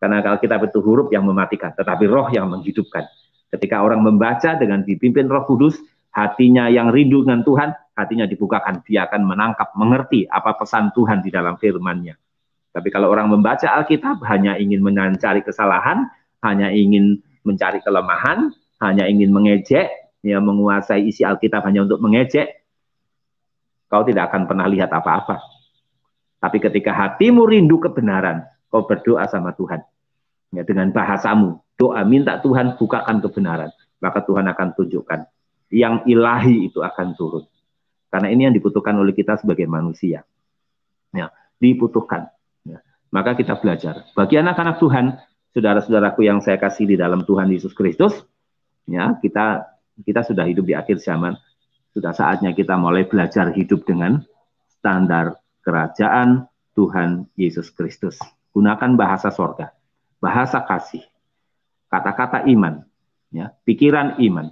Speaker 1: Karena Alkitab itu huruf yang mematikan, tetapi roh yang menghidupkan. Ketika orang membaca dengan dipimpin roh kudus, hatinya yang rindu dengan Tuhan, hatinya dibukakan, dia akan menangkap, mengerti apa pesan Tuhan di dalam firman-Nya. Tapi kalau orang membaca Alkitab hanya ingin mencari kesalahan, hanya ingin mencari kelemahan, hanya ingin mengejek, ya menguasai isi Alkitab hanya untuk mengejek, kau tidak akan pernah lihat apa-apa. Tapi ketika hatimu rindu kebenaran, kau berdoa sama Tuhan. Ya, dengan bahasamu, doa minta Tuhan bukakan kebenaran, maka Tuhan akan tunjukkan yang ilahi itu akan turun. Karena ini yang dibutuhkan oleh kita sebagai manusia. Ya, dibutuhkan. Ya, maka kita belajar. Bagi anak-anak Tuhan, saudara-saudaraku yang saya kasih di dalam Tuhan Yesus Kristus, ya kita kita sudah hidup di akhir zaman. Sudah saatnya kita mulai belajar hidup dengan standar kerajaan Tuhan Yesus Kristus. Gunakan bahasa sorga, bahasa kasih, kata-kata iman, ya, pikiran iman.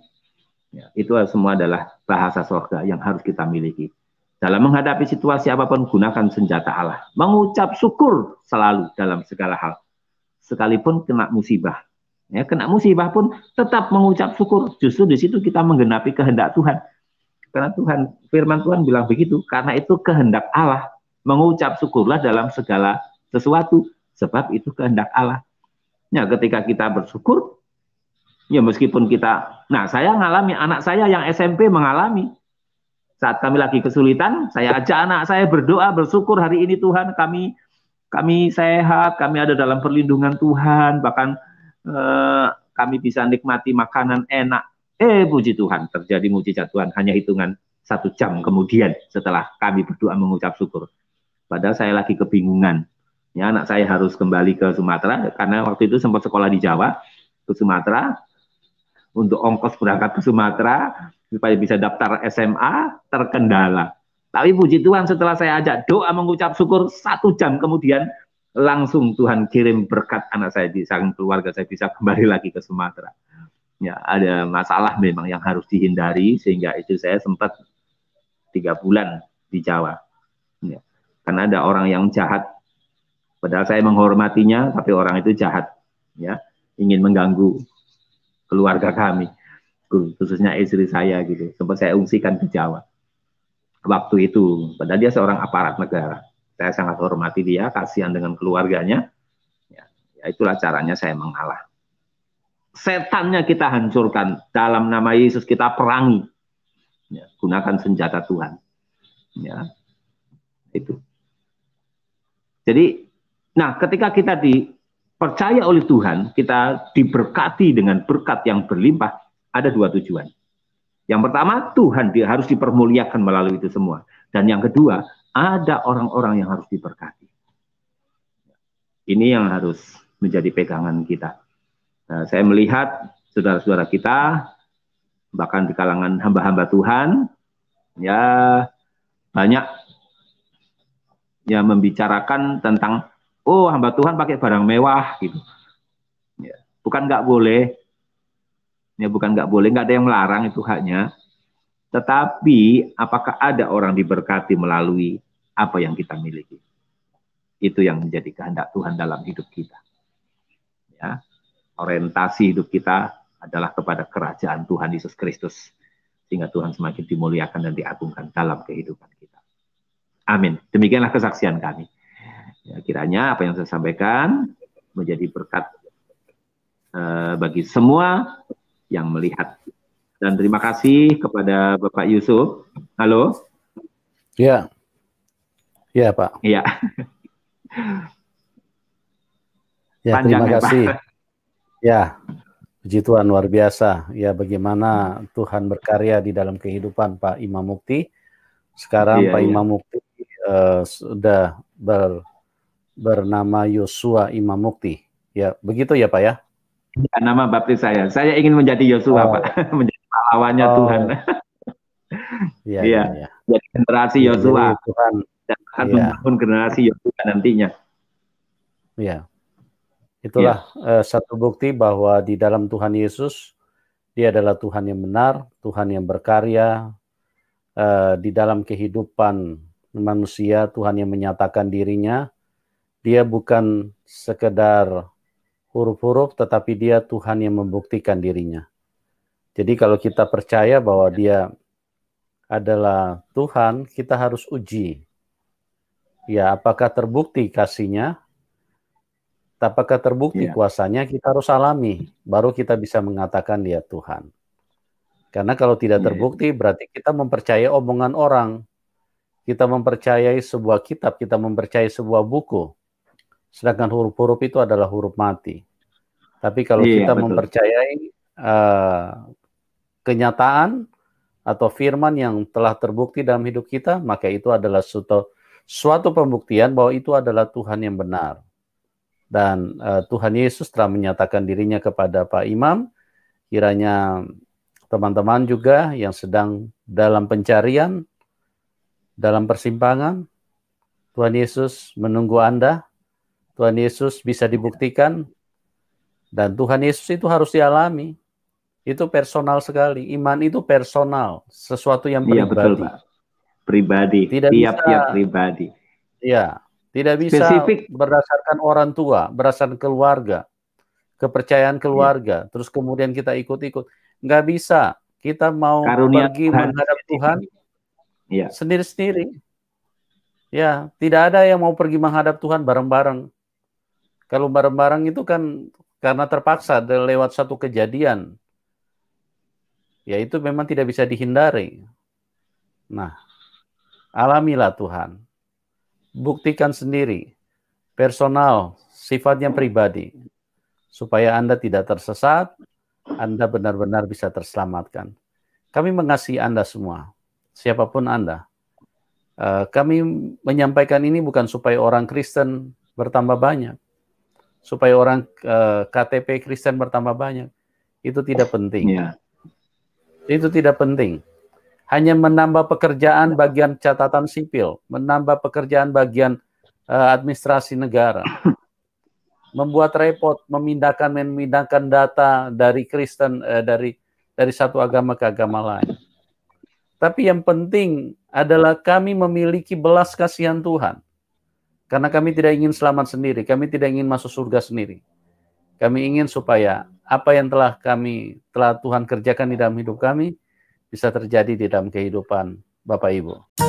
Speaker 1: Ya, itu semua adalah bahasa sorga yang harus kita miliki. Dalam menghadapi situasi apapun, gunakan senjata Allah. Mengucap syukur selalu dalam segala hal. Sekalipun kena musibah. Ya, kena musibah pun tetap mengucap syukur. Justru di situ kita menggenapi kehendak Tuhan. Karena Tuhan, firman Tuhan bilang begitu. Karena itu kehendak Allah. Mengucap syukurlah dalam segala sesuatu. Sebab itu kehendak Allah. Ya, ketika kita bersyukur, Ya meskipun kita, nah saya ngalami, anak saya yang SMP mengalami. Saat kami lagi kesulitan, saya ajak anak saya berdoa, bersyukur hari ini Tuhan kami kami sehat, kami ada dalam perlindungan Tuhan, bahkan eh, kami bisa nikmati makanan enak. Eh puji Tuhan, terjadi mujizat Tuhan hanya hitungan satu jam kemudian setelah kami berdoa mengucap syukur. Padahal saya lagi kebingungan. Ya anak saya harus kembali ke Sumatera karena waktu itu sempat sekolah di Jawa ke Sumatera untuk ongkos berangkat ke Sumatera supaya bisa daftar SMA terkendala. Tapi puji Tuhan setelah saya ajak doa mengucap syukur satu jam kemudian langsung Tuhan kirim berkat anak saya bisa keluarga saya bisa kembali lagi ke Sumatera. Ya ada masalah memang yang harus dihindari sehingga itu saya sempat tiga bulan di Jawa. Ya. Karena ada orang yang jahat, padahal saya menghormatinya, tapi orang itu jahat, ya ingin mengganggu keluarga kami khususnya istri saya gitu sempat saya ungsikan ke Jawa waktu itu padahal dia seorang aparat negara saya sangat hormati dia kasihan dengan keluarganya ya, ya, itulah caranya saya mengalah setannya kita hancurkan dalam nama Yesus kita perangi ya, gunakan senjata Tuhan ya itu jadi nah ketika kita di percaya oleh Tuhan, kita diberkati dengan berkat yang berlimpah, ada dua tujuan. Yang pertama, Tuhan dia harus dipermuliakan melalui itu semua. Dan yang kedua, ada orang-orang yang harus diberkati. Ini yang harus menjadi pegangan kita. Nah, saya melihat saudara-saudara kita, bahkan di kalangan hamba-hamba Tuhan, ya banyak yang membicarakan tentang oh hamba Tuhan pakai barang mewah gitu. Ya, bukan nggak boleh, ya bukan nggak boleh, nggak ada yang melarang itu haknya. Tetapi apakah ada orang diberkati melalui apa yang kita miliki? Itu yang menjadi kehendak Tuhan dalam hidup kita. Ya, orientasi hidup kita adalah kepada kerajaan Tuhan Yesus Kristus sehingga Tuhan semakin dimuliakan dan diagungkan dalam kehidupan kita. Amin. Demikianlah kesaksian kami. Ya, kiranya apa yang saya sampaikan menjadi berkat eh, bagi semua yang melihat. Dan terima kasih kepada Bapak Yusuf. Halo. Ya. Ya Pak. Iya. ya, terima ya, kasih. Pak.
Speaker 2: Ya. Puji Tuhan luar biasa. Ya, bagaimana Tuhan berkarya di dalam kehidupan Pak Imam Mukti. Sekarang ya, Pak ya. Imam Mukti uh, sudah ber bernama Yosua Imam Mukti. Ya, begitu ya Pak ya?
Speaker 1: ya nama baptis saya. Saya ingin menjadi Yosua oh. Pak, menjadi pahlawannya oh. Tuhan. Iya, ya, ya. jadi generasi Yosua. Tuhan dan ataupun ya. membangun generasi Yosua nantinya. Ya, itulah
Speaker 2: ya. Uh, satu bukti bahwa di dalam Tuhan Yesus Dia adalah Tuhan yang benar, Tuhan yang berkarya eh, di dalam kehidupan manusia, Tuhan yang menyatakan dirinya dia bukan sekedar huruf-huruf tetapi dia Tuhan yang membuktikan dirinya. Jadi kalau kita percaya bahwa ya. dia adalah Tuhan, kita harus uji. Ya, apakah terbukti kasihnya? Apakah terbukti yeah. kuasanya? Kita harus alami, baru kita bisa mengatakan dia Tuhan. Karena kalau tidak ya, ya. terbukti, berarti kita mempercayai omongan orang, kita mempercayai sebuah kitab, kita mempercayai sebuah buku, Sedangkan huruf-huruf itu adalah huruf mati. Tapi kalau iya, kita betul. mempercayai uh, kenyataan atau firman yang telah terbukti dalam hidup kita, maka itu adalah suatu, suatu pembuktian bahwa itu adalah Tuhan yang benar. Dan uh, Tuhan Yesus telah menyatakan dirinya kepada Pak Imam, kiranya teman-teman juga yang sedang dalam pencarian, dalam persimpangan, Tuhan Yesus menunggu Anda Tuhan Yesus bisa iya. dibuktikan dan Tuhan Yesus itu harus dialami. Itu personal sekali. Iman itu personal, sesuatu yang pribadi. Iya betul, Pak.
Speaker 1: Pribadi. Tidak tiap-tiap pribadi.
Speaker 2: Iya, tidak bisa Spesifik. berdasarkan orang tua, berdasarkan keluarga, kepercayaan iya. keluarga, Ya. terus kemudian kita ikut-ikut. Nggak bisa. Kita mau Karunia pergi Tuhan. menghadap Tuhan iya. sendiri-sendiri. Ya. ya, tidak ada yang mau pergi menghadap Tuhan bareng-bareng kalau bareng-bareng itu kan karena terpaksa lewat satu kejadian. Ya itu memang tidak bisa dihindari. Nah, alamilah Tuhan. Buktikan sendiri. Personal, sifatnya pribadi. Supaya Anda tidak tersesat, Anda benar-benar bisa terselamatkan. Kami mengasihi Anda semua, siapapun Anda. Eh, kami menyampaikan ini bukan supaya orang Kristen bertambah banyak, supaya orang uh, eh, KTP Kristen bertambah banyak. Itu tidak penting. Ya. Itu tidak penting. Hanya menambah pekerjaan bagian catatan sipil, menambah pekerjaan bagian uh, administrasi negara. Membuat repot, memindahkan memindahkan data dari Kristen uh, dari dari satu agama ke agama lain. Tapi yang penting adalah kami memiliki belas kasihan Tuhan. Karena kami tidak ingin selamat sendiri, kami tidak ingin masuk surga sendiri. Kami ingin supaya apa yang telah kami telah Tuhan kerjakan di dalam hidup kami bisa terjadi di dalam kehidupan Bapak Ibu.